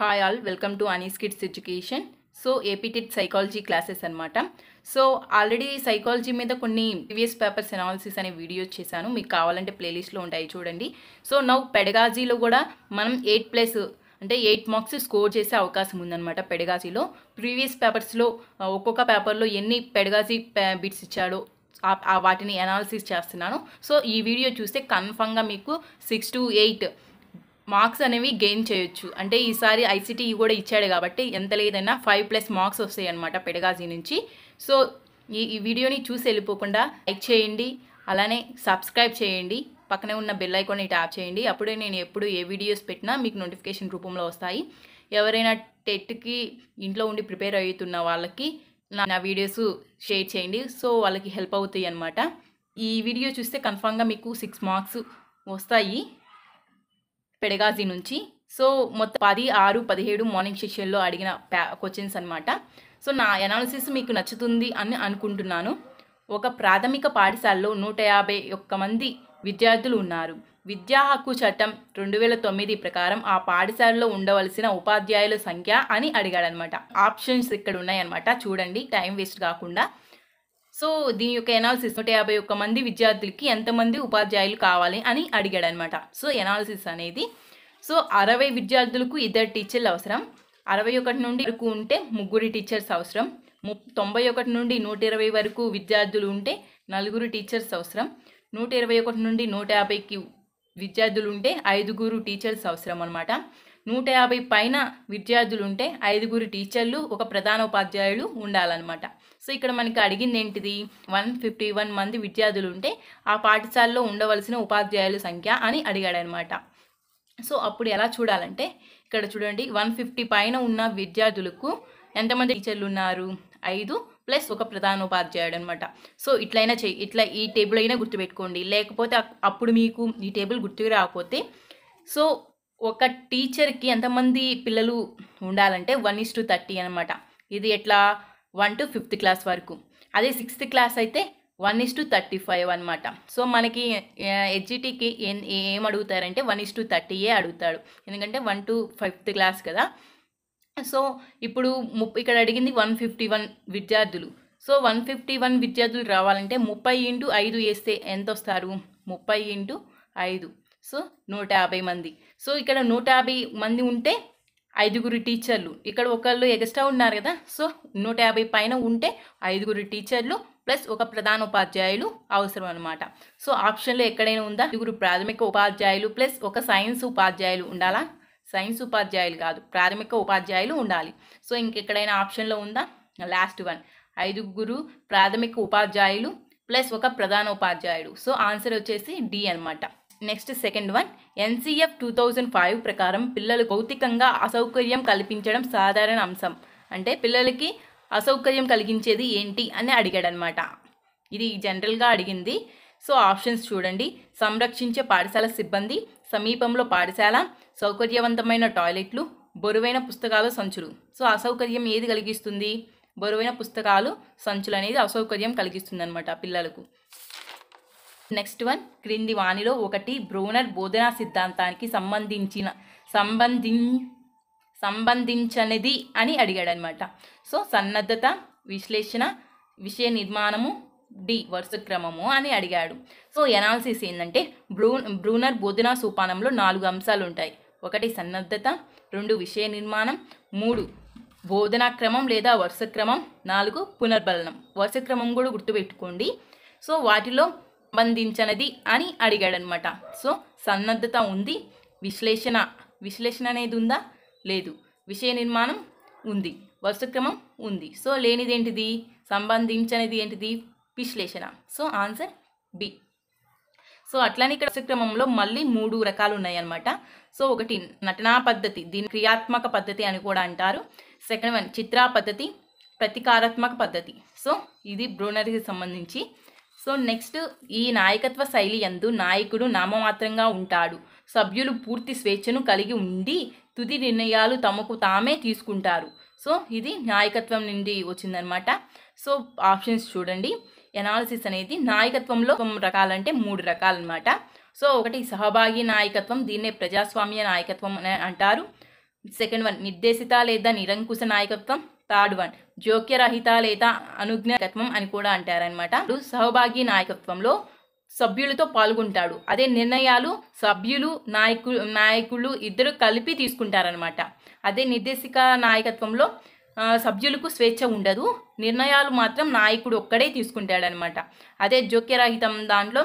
hi all welcome to Annie's kids education so AP TET psychology classes అనమాట so already psychology మీద కొన్ని previous papers analysis అనే videos చేశాను మీకు కావాలంటే ప్లేలిస్ట్లో ఉంటాయి చూడండి సో నౌ పెడగాజీలో కూడా మనం ఎయిట్ ప్లస్ అంటే ఎయిట్ మార్క్స్ స్కోర్ చేసే అవకాశం ఉందన్నమాట పెడగాజీలో ప్రీవియస్ పేపర్స్లో ఒక్కొక్క పేపర్లో ఎన్ని పెడగాజీ బిట్స్ ఇచ్చాడో వాటిని అనాలిసిస్ చేస్తున్నాను సో ఈ వీడియో చూస్తే కన్ఫామ్గా మీకు సిక్స్ టు ఎయిట్ మార్క్స్ అనేవి గెయిన్ చేయొచ్చు అంటే ఈసారి ఐసీటీ కూడా ఇచ్చాడు కాబట్టి ఎంత లేదైనా ఫైవ్ ప్లస్ మార్క్స్ వస్తాయి అనమాట పెడగాజీ నుంచి సో ఈ వీడియోని చూసి వెళ్ళిపోకుండా లైక్ చేయండి అలానే సబ్స్క్రైబ్ చేయండి పక్కనే ఉన్న బెల్ ఐకాన్ని ట్యాప్ చేయండి అప్పుడే నేను ఎప్పుడు ఏ వీడియోస్ పెట్టినా మీకు నోటిఫికేషన్ రూపంలో వస్తాయి ఎవరైనా టెట్కి ఇంట్లో ఉండి ప్రిపేర్ అవుతున్న వాళ్ళకి నా వీడియోస్ షేర్ చేయండి సో వాళ్ళకి హెల్ప్ అవుతాయి అనమాట ఈ వీడియో చూస్తే కన్ఫామ్గా మీకు సిక్స్ మార్క్స్ వస్తాయి పెడగాజీ నుంచి సో మొత్తం పది ఆరు పదిహేడు మార్నింగ్ సెషన్లో అడిగిన క్వశ్చన్స్ అనమాట సో నా అనాలిసిస్ మీకు నచ్చుతుంది అని అనుకుంటున్నాను ఒక ప్రాథమిక పాఠశాలలో నూట యాభై ఒక్క మంది విద్యార్థులు ఉన్నారు విద్యా హక్కు చట్టం రెండు వేల తొమ్మిది ప్రకారం ఆ పాఠశాలలో ఉండవలసిన ఉపాధ్యాయుల సంఖ్య అని అడిగాడనమాట ఆప్షన్స్ ఇక్కడ ఉన్నాయన్నమాట చూడండి టైం వేస్ట్ కాకుండా సో దీని యొక్క ఎనాలిసిస్ నూట యాభై ఒక్క మంది విద్యార్థులకి ఎంతమంది ఉపాధ్యాయులు కావాలి అని అడిగాడు అనమాట సో ఎనాలిసిస్ అనేది సో అరవై విద్యార్థులకు ఇద్దరు టీచర్లు అవసరం అరవై ఒకటి నుండి వరకు ఉంటే ముగ్గురు టీచర్స్ అవసరం తొంభై ఒకటి నుండి నూట ఇరవై వరకు విద్యార్థులు ఉంటే నలుగురు టీచర్స్ అవసరం నూట ఇరవై ఒకటి నుండి నూట యాభైకి విద్యార్థులు ఉంటే ఐదుగురు టీచర్స్ అవసరం అనమాట నూట యాభై పైన విద్యార్థులుంటే ఐదుగురు టీచర్లు ఒక ప్రధాన ఉపాధ్యాయులు ఉండాలన్నమాట సో ఇక్కడ మనకి అడిగింది ఏంటిది వన్ ఫిఫ్టీ వన్ మంది విద్యార్థులు ఉంటే ఆ పాఠశాలలో ఉండవలసిన ఉపాధ్యాయుల సంఖ్య అని అడిగాడనమాట సో అప్పుడు ఎలా చూడాలంటే ఇక్కడ చూడండి వన్ ఫిఫ్టీ పైన ఉన్న విద్యార్థులకు ఎంతమంది టీచర్లు ఉన్నారు ఐదు ప్లస్ ఒక ప్రధాన ఉపాధ్యాయుడు అనమాట సో ఇట్లయినా చెయ్యి ఇట్లా ఈ టేబుల్ అయినా గుర్తుపెట్టుకోండి లేకపోతే అప్పుడు మీకు ఈ టేబుల్ గుర్తుకు రాకపోతే సో ఒక టీచర్కి ఎంతమంది పిల్లలు ఉండాలంటే వన్ ఇస్ టు థర్టీ అనమాట ఇది ఎట్లా వన్ టు ఫిఫ్త్ క్లాస్ వరకు అదే సిక్స్త్ క్లాస్ అయితే one is to thirty five అనమాట సో మనకి హెచ్జిటీకి ఏం ఏం అడుగుతారంటే వన్ ఇస్ టు థర్టీయే అడుగుతాడు ఎందుకంటే వన్ టు ఫిఫ్త్ క్లాస్ కదా సో ఇప్పుడు ముప్పై ఇక్కడ అడిగింది వన్ ఫిఫ్టీ వన్ విద్యార్థులు సో వన్ ఫిఫ్టీ వన్ విద్యార్థులు రావాలంటే ముప్పై ఇంటూ ఐదు వేస్తే ఎంత వస్తారు ముప్పై ఇంటూ ఐదు సో నూట యాభై మంది సో ఇక్కడ నూట యాభై మంది ఉంటే ఐదుగురు టీచర్లు ఇక్కడ ఒకళ్ళు ఎగస్ట్రా ఉన్నారు కదా సో నూట యాభై పైన ఉంటే ఐదుగురు టీచర్లు ప్లస్ ఒక ప్రధాన ఉపాధ్యాయులు అవసరం అనమాట సో ఆప్షన్లో ఎక్కడైనా ఉందా ఐదుగురు ప్రాథమిక ఉపాధ్యాయులు ప్లస్ ఒక సైన్స్ ఉపాధ్యాయులు ఉండాలా సైన్స్ ఉపాధ్యాయులు కాదు ప్రాథమిక ఉపాధ్యాయులు ఉండాలి సో ఇంకెక్కడైనా ఆప్షన్లో ఉందా లాస్ట్ వన్ ఐదుగురు ప్రాథమిక ఉపాధ్యాయులు ప్లస్ ఒక ప్రధాన ఉపాధ్యాయుడు సో ఆన్సర్ వచ్చేసి డి అనమాట next second one NCF two thousand five ప్రకారం పిల్లలు భౌతికంగా అసౌకర్యం కల్పించడం సాధారణ అంశం అంటే పిల్లలకి అసౌకర్యం కలిగించేది ఏంటి అని అడిగాడనమాట ఇది జనరల్గా అడిగింది సో ఆప్షన్స్ చూడండి సంరక్షించే పాఠశాల సిబ్బంది సమీపంలో పాఠశాల సౌకర్యవంతమైన టాయిలెట్లు బరువైన పుస్తకాలు సంచులు సో అసౌకర్యం ఏది కలిగిస్తుంది బరువైన పుస్తకాలు సంచులు అనేది అసౌకర్యం కలిగిస్తుంది అనమాట పిల్లలకు నెక్స్ట్ వన్ క్రింది వాణిలో ఒకటి బ్రూనర్ బోధనా సిద్ధాంతానికి సంబంధించిన సంబంధిం సంబంధించనిది అని అడిగాడు అనమాట సో సన్నద్ధత విశ్లేషణ విషయ నిర్మాణము డి వరుస క్రమము అని అడిగాడు సో ఎనాలిసిస్ ఏంటంటే బ్రూ బ్రూనర్ బోధనా సోపానంలో నాలుగు అంశాలు ఉంటాయి ఒకటి సన్నద్ధత రెండు విషయ నిర్మాణం మూడు బోధనా క్రమం లేదా వరుస క్రమం నాలుగు పునర్బలనం వరుస క్రమం కూడా గుర్తుపెట్టుకోండి సో వాటిలో బంధించనది అని అడిగాడనమాట సో సన్నద్ధత ఉంది విశ్లేషణ విశ్లేషణ అనేది ఉందా లేదు విషయ నిర్మాణం ఉంది వరుసక్రమం ఉంది సో లేనిదేంటిది సంబంధించనిది ఏంటిది విశ్లేషణ సో ఆన్సర్ బి సో అట్లానే ఇక్కడ వరుసక్రమంలో మళ్ళీ మూడు రకాలు ఉన్నాయన్నమాట సో ఒకటి నటనా పద్ధతి దీని క్రియాత్మక పద్ధతి అని కూడా అంటారు సెకండ్ వన్ చిత్రా పద్ధతి ప్రతీకారాత్మక పద్ధతి సో ఇది బ్రోనర్కి సంబంధించి సో నెక్స్ట్ ఈ నాయకత్వ శైలి ఎందు నాయకుడు నామమాత్రంగా ఉంటాడు సభ్యులు పూర్తి స్వేచ్ఛను కలిగి ఉండి తుది నిర్ణయాలు తమకు తామే తీసుకుంటారు సో ఇది నాయకత్వం నుండి వచ్చిందనమాట సో ఆప్షన్స్ చూడండి ఎనాలిసిస్ అనేది నాయకత్వంలో రకాలంటే మూడు రకాలన్నమాట సో ఒకటి సహభాగి నాయకత్వం దీన్నే ప్రజాస్వామ్య నాయకత్వం అంటారు సెకండ్ వన్ నిర్దేశిత లేదా నిరంకుశ నాయకత్వం థర్డ్ వన్ జోక్యరహిత లేదా అనుజ్ఞాతత్వం అని కూడా అంటారనమాట సహభాగి నాయకత్వంలో సభ్యులతో పాల్గొంటాడు అదే నిర్ణయాలు సభ్యులు నాయకులు నాయకులు ఇద్దరు కలిపి తీసుకుంటారనమాట అదే నిర్దేశిక నాయకత్వంలో సభ్యులకు స్వేచ్ఛ ఉండదు నిర్ణయాలు మాత్రం నాయకుడు ఒక్కడే తీసుకుంటాడనమాట అదే జోక్యరహితం దాంట్లో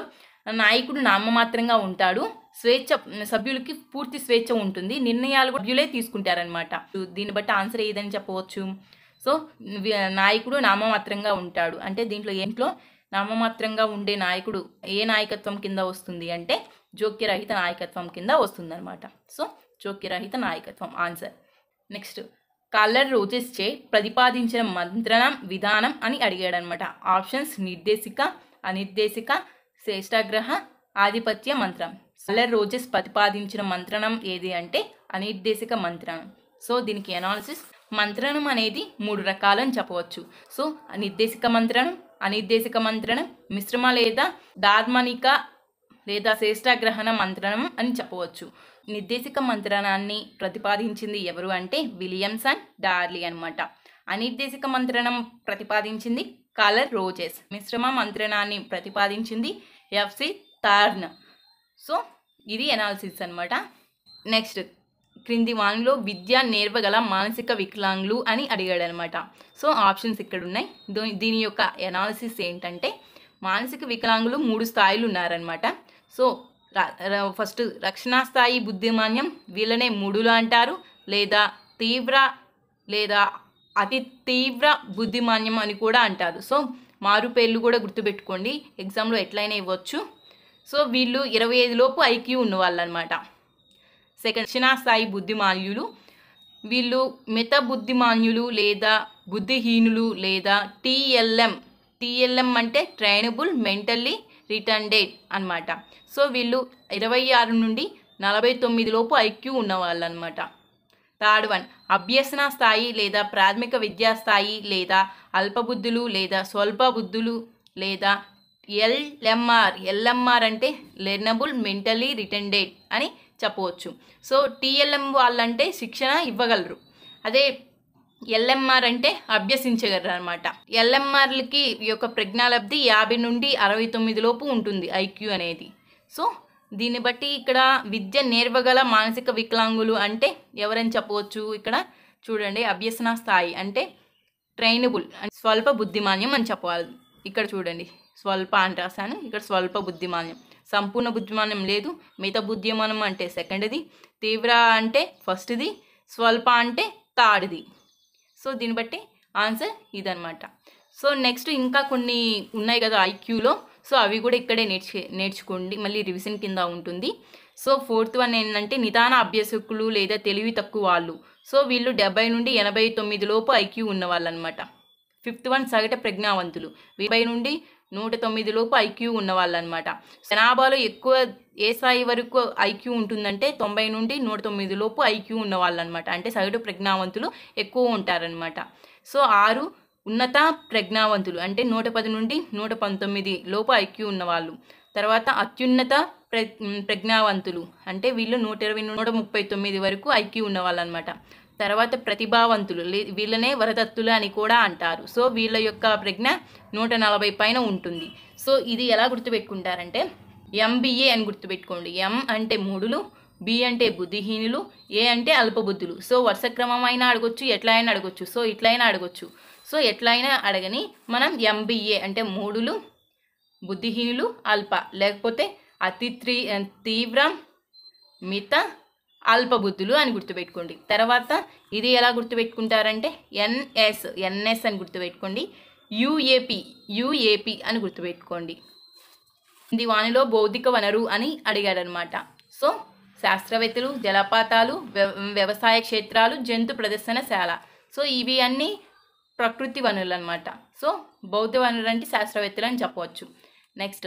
నాయకుడు నామమాత్రంగా ఉంటాడు స్వేచ్ఛ సభ్యులకి పూర్తి స్వేచ్ఛ ఉంటుంది నిర్ణయాలు కూడా సభ్యులే తీసుకుంటారనమాట దీన్ని బట్టి ఆన్సర్ ఏదని చెప్పవచ్చు సో నాయకుడు నామమాత్రంగా ఉంటాడు అంటే దీంట్లో ఏంట్లో నామమాత్రంగా ఉండే నాయకుడు ఏ నాయకత్వం కింద వస్తుంది అంటే జోక్యరహిత నాయకత్వం కింద వస్తుంది అనమాట సో జోక్యరహిత నాయకత్వం ఆన్సర్ నెక్స్ట్ రోజెస్ చే ప్రతిపాదించిన మంత్రణం విధానం అని అడిగాడనమాట ఆప్షన్స్ నిర్దేశిక అనిర్దేశిక శ్రేష్టాగ్రహ ఆధిపత్య మంత్రం సల్లర్ రోజెస్ ప్రతిపాదించిన మంత్రణం ఏది అంటే అనిర్దేశిక మంత్రణం సో దీనికి అనాలిసిస్ మంత్రణం అనేది మూడు రకాలని చెప్పవచ్చు సో నిర్దేశిక మంత్రణం అనిర్దేశిక మంత్రణం మిశ్రమ లేదా ధార్మనిక లేదా శ్రేష్టాగ్రహణ మంత్రణం అని చెప్పవచ్చు నిర్దేశిక మంత్రణాన్ని ప్రతిపాదించింది ఎవరు అంటే విలియమ్స్ అండ్ డార్లీ అనమాట అనిర్దేశిక మంత్రణం ప్రతిపాదించింది కలర్ రోజెస్ మిశ్రమ మంత్రణాన్ని ప్రతిపాదించింది ఎఫ్సి టార్న్ సో ఇది ఎనాలిసిస్ అనమాట నెక్స్ట్ క్రింది వానిలో విద్య నేర్వగల మానసిక వికలాంగులు అని అడిగాడు అనమాట సో ఆప్షన్స్ ఇక్కడ ఉన్నాయి దీని యొక్క ఎనాలిసిస్ ఏంటంటే మానసిక వికలాంగులు మూడు స్థాయిలు ఉన్నారనమాట సో ఫస్ట్ రక్షణ స్థాయి బుద్ధిమాన్యం వీళ్ళనే మూడులు అంటారు లేదా తీవ్ర లేదా అతి తీవ్ర బుద్ధిమాన్యం అని కూడా అంటారు సో మారు పేర్లు కూడా గుర్తుపెట్టుకోండి ఎగ్జామ్లో ఎట్లయినా ఇవ్వచ్చు సో వీళ్ళు ఇరవై ఐదులోపు ఐక్యూ ఉన్నవాళ్ళు అనమాట సెకండ్ స్థాయి బుద్ధిమాన్యులు వీళ్ళు మిత బుద్ధిమాన్యులు లేదా బుద్ధిహీనులు లేదా టీఎల్ఎం టీఎల్ఎం అంటే ట్రైనబుల్ మెంటల్లీ రిటర్న్డేడ్ అనమాట సో వీళ్ళు ఇరవై ఆరు నుండి నలభై తొమ్మిది లోపు ఐక్యూ ఉన్నవాళ్ళు అనమాట థర్డ్ వన్ అభ్యసన స్థాయి లేదా ప్రాథమిక విద్యా స్థాయి లేదా అల్పబుద్ధులు లేదా స్వల్ప బుద్ధులు లేదా ఎల్ఎంఆర్ ఎల్ఎంఆర్ అంటే లెర్నబుల్ మెంటలీ రిటెండెడ్ అని చెప్పవచ్చు సో టీఎల్ఎం వాళ్ళంటే శిక్షణ ఇవ్వగలరు అదే ఎల్ఎంఆర్ అంటే అభ్యసించగలరు అనమాట ఎల్ఎంఆర్లకి యొక్క ప్రజ్ఞాలబ్ధి యాభై నుండి అరవై తొమ్మిది లోపు ఉంటుంది ఐక్యూ అనేది సో దీన్ని బట్టి ఇక్కడ విద్య నేర్వగల మానసిక వికలాంగులు అంటే ఎవరని చెప్పవచ్చు ఇక్కడ చూడండి అభ్యసన స్థాయి అంటే ట్రైనబుల్ స్వల్ప బుద్ధిమాన్యం అని చెప్పాలి ఇక్కడ చూడండి స్వల్ప అని రాశాను ఇక్కడ స్వల్ప బుద్ధిమాన్యం సంపూర్ణ బుద్ధిమానం లేదు మిత బుద్ధిమానం అంటే సెకండ్ది తీవ్ర అంటే ఫస్ట్ది స్వల్ప అంటే థర్డ్ది సో దీన్ని బట్టి ఆన్సర్ ఇదనమాట సో నెక్స్ట్ ఇంకా కొన్ని ఉన్నాయి కదా ఐక్యూలో సో అవి కూడా ఇక్కడే నేర్చు నేర్చుకోండి మళ్ళీ రివిజన్ కింద ఉంటుంది సో ఫోర్త్ వన్ ఏంటంటే నిదాన అభ్యాసకులు లేదా తెలివి తక్కువ వాళ్ళు సో వీళ్ళు డెబ్బై నుండి ఎనభై తొమ్మిది లోపు ఐక్యూ ఉన్నవాళ్ళనమాట ఫిఫ్త్ వన్ సగటు ప్రజ్ఞావంతులు డెబ్బై నుండి నూట తొమ్మిది లోపు ఐక్యూ ఉన్నవాళ్ళనమాట జనాభాలో ఎక్కువ ఏ స్థాయి వరకు ఐక్యూ ఉంటుందంటే తొంభై నుండి నూట తొమ్మిది లోపు ఐక్యూ ఉన్నవాళ్ళు అనమాట అంటే సగటు ప్రజ్ఞావంతులు ఎక్కువ ఉంటారనమాట సో ఆరు ఉన్నత ప్రజ్ఞావంతులు అంటే నూట పది నుండి నూట పంతొమ్మిది లోపు ఐక్యూ ఉన్నవాళ్ళు తర్వాత అత్యున్నత ప్ర ప్రజ్ఞావంతులు అంటే వీళ్ళు నూట ఇరవై నూట ముప్పై తొమ్మిది వరకు ఐక్యూ ఉన్నవాళ్ళు అనమాట తర్వాత ప్రతిభావంతులు వీళ్ళనే వరదత్తులు అని కూడా అంటారు సో వీళ్ళ యొక్క ప్రజ్ఞ నూట నలభై పైన ఉంటుంది సో ఇది ఎలా గుర్తుపెట్టుకుంటారంటే ఎంబీఏ అని గుర్తుపెట్టుకోండి ఎం అంటే మూడులు బి అంటే బుద్ధిహీనులు ఏ అంటే అల్పబుద్ధులు సో వరుస క్రమమైనా అడగొచ్చు ఎట్లా అయినా అడగొచ్చు సో ఇట్లయినా అడగొచ్చు సో ఎట్లయినా అడగని మనం ఎంబీఏ అంటే మూడులు బుద్ధిహీనులు అల్ప లేకపోతే అతి త్రీ తీవ్రం మిత అల్పబుద్ధులు అని గుర్తుపెట్టుకోండి తర్వాత ఇది ఎలా గుర్తుపెట్టుకుంటారంటే ఎన్ఎస్ ఎన్ఎస్ అని గుర్తుపెట్టుకోండి యుఏపి యుఏపి అని గుర్తుపెట్టుకోండి ఇది వానిలో బౌద్ధిక వనరు అని అడిగాడనమాట సో శాస్త్రవేత్తలు జలపాతాలు వ్యవసాయ క్షేత్రాలు జంతు ప్రదర్శనశాల సో ఇవి అన్నీ ప్రకృతి వనరులు అనమాట సో బౌద్ధ వనరులు అంటే శాస్త్రవేత్తలు అని చెప్పవచ్చు నెక్స్ట్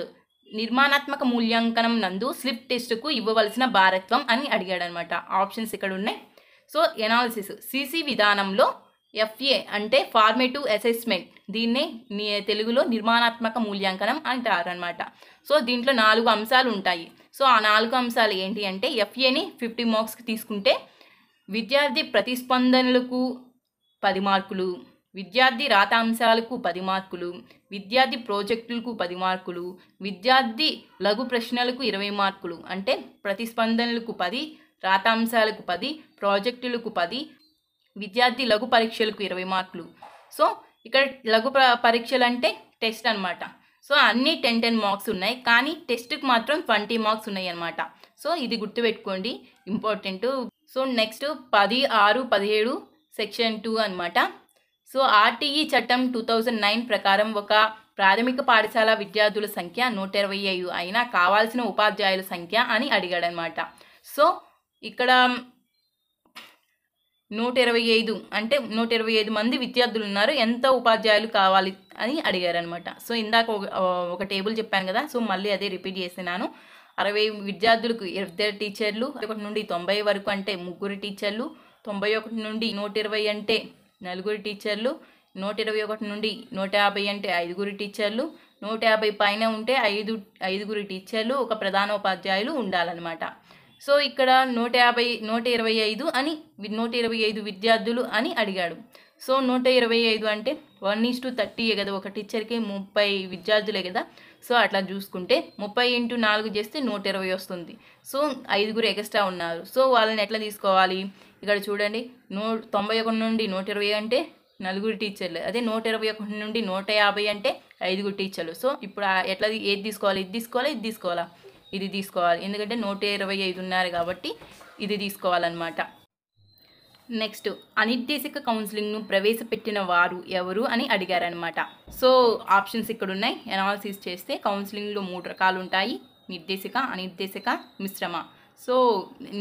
నిర్మాణాత్మక మూల్యాంకనం నందు స్లిప్ టెస్ట్కు ఇవ్వవలసిన భారత్వం అని అడిగాడనమాట ఆప్షన్స్ ఇక్కడ ఉన్నాయి సో ఎనాలిసిస్ సీసీ విధానంలో ఎఫ్ఏ అంటే ఫార్మేటివ్ అసెస్మెంట్ దీన్ని తెలుగులో నిర్మాణాత్మక మూల్యాంకనం అంటారనమాట సో దీంట్లో నాలుగు అంశాలు ఉంటాయి సో ఆ నాలుగు అంశాలు ఏంటి అంటే ఎఫ్ఏని ఫిఫ్టీ మార్క్స్కి తీసుకుంటే విద్యార్థి ప్రతిస్పందనలకు పది మార్కులు విద్యార్థి రాతాంశాలకు పది మార్కులు విద్యార్థి ప్రాజెక్టులకు పది మార్కులు విద్యార్థి లఘు ప్రశ్నలకు ఇరవై మార్కులు అంటే ప్రతిస్పందనలకు పది రాతాంశాలకు పది ప్రాజెక్టులకు పది విద్యార్థి లఘు పరీక్షలకు ఇరవై మార్కులు సో ఇక్కడ లఘు పరీక్షలు అంటే టెస్ట్ అనమాట సో అన్నీ టెన్ టెన్ మార్క్స్ ఉన్నాయి కానీ టెస్ట్కి మాత్రం ట్వంటీ మార్క్స్ ఉన్నాయి అనమాట సో ఇది గుర్తుపెట్టుకోండి ఇంపార్టెంట్ సో నెక్స్ట్ పది ఆరు పదిహేడు సెక్షన్ టూ అనమాట సో ఆర్టీఈ చట్టం టూ థౌజండ్ నైన్ ప్రకారం ఒక ప్రాథమిక పాఠశాల విద్యార్థుల సంఖ్య నూట ఇరవై ఐదు అయినా కావాల్సిన ఉపాధ్యాయుల సంఖ్య అని అడిగాడనమాట సో ఇక్కడ నూట ఇరవై ఐదు అంటే నూట ఇరవై ఐదు మంది విద్యార్థులు ఉన్నారు ఎంత ఉపాధ్యాయులు కావాలి అని అడిగారనమాట సో ఇందాక ఒక టేబుల్ చెప్పాను కదా సో మళ్ళీ అదే రిపీట్ చేసినాను అరవై విద్యార్థులకు ఇద్దరు టీచర్లు ఒకటి నుండి తొంభై వరకు అంటే ముగ్గురు టీచర్లు తొంభై ఒకటి నుండి నూట ఇరవై అంటే నలుగురు టీచర్లు నూట ఇరవై ఒకటి నుండి నూట యాభై అంటే ఐదుగురు టీచర్లు నూట యాభై పైన ఉంటే ఐదు ఐదుగురు టీచర్లు ఒక ప్రధానోపాధ్యాయులు ఉండాలన్నమాట సో ఇక్కడ నూట యాభై నూట ఇరవై ఐదు అని నూట ఇరవై ఐదు విద్యార్థులు అని అడిగాడు సో నూట ఇరవై ఐదు అంటే వన్ ఈస్ టు థర్టీయే కదా ఒక టీచర్కి ముప్పై విద్యార్థులే కదా సో అట్లా చూసుకుంటే ముప్పై ఇంటూ నాలుగు చేస్తే నూట ఇరవై వస్తుంది సో ఐదుగురు ఎక్స్ట్రా ఉన్నారు సో వాళ్ళని ఎట్లా తీసుకోవాలి ఇక్కడ చూడండి నూ తొంభై ఒకటి నుండి నూట ఇరవై అంటే నలుగురు టీచర్లు అదే నూట ఇరవై ఒకటి నుండి నూట యాభై అంటే ఐదుగురు టీచర్లు సో ఇప్పుడు ఎట్లా ఏది తీసుకోవాలి ఇది తీసుకోవాలా ఇది తీసుకోవాలా ఇది తీసుకోవాలి ఎందుకంటే నూట ఇరవై ఐదు ఉన్నారు కాబట్టి ఇది తీసుకోవాలన్నమాట నెక్స్ట్ అనిర్దేశక కౌన్సిలింగ్ను ప్రవేశపెట్టిన వారు ఎవరు అని అడిగారనమాట సో ఆప్షన్స్ ఇక్కడ ఉన్నాయి ఎనాలిసిస్ చేస్తే కౌన్సిలింగ్లో మూడు రకాలు ఉంటాయి నిర్దేశక అనిర్దేశక మిశ్రమ సో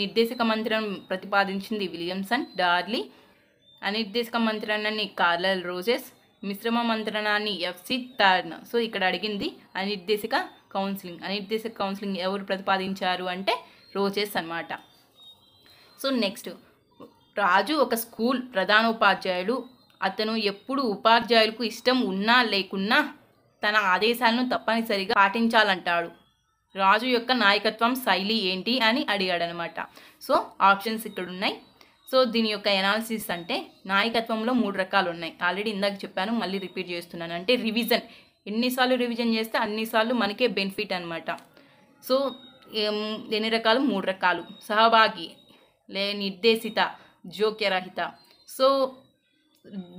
నిర్దేశక మంత్రం ప్రతిపాదించింది విలియమ్సన్ డార్లీ అనిర్దేశక మంత్రణాన్ని కార్లల్ రోజెస్ మిశ్రమ మంత్రణాన్ని ఎఫ్సి తార్న్ సో ఇక్కడ అడిగింది అనిర్దేశక కౌన్సిలింగ్ అనిర్దేశక కౌన్సిలింగ్ ఎవరు ప్రతిపాదించారు అంటే రోజెస్ అనమాట సో నెక్స్ట్ రాజు ఒక స్కూల్ ప్రధానోపాధ్యాయుడు అతను ఎప్పుడు ఉపాధ్యాయులకు ఇష్టం ఉన్నా లేకున్నా తన ఆదేశాలను తప్పనిసరిగా పాటించాలంటాడు రాజు యొక్క నాయకత్వం శైలి ఏంటి అని అడిగాడనమాట సో ఆప్షన్స్ ఇక్కడ ఉన్నాయి సో దీని యొక్క ఎనాలిసిస్ అంటే నాయకత్వంలో మూడు రకాలు ఉన్నాయి ఆల్రెడీ ఇందాక చెప్పాను మళ్ళీ రిపీట్ చేస్తున్నాను అంటే రివిజన్ ఎన్నిసార్లు రివిజన్ చేస్తే అన్నిసార్లు మనకే బెనిఫిట్ అనమాట సో ఎన్ని రకాలు మూడు రకాలు సహభాగి లే నిర్దేశిత జోక్యరహిత సో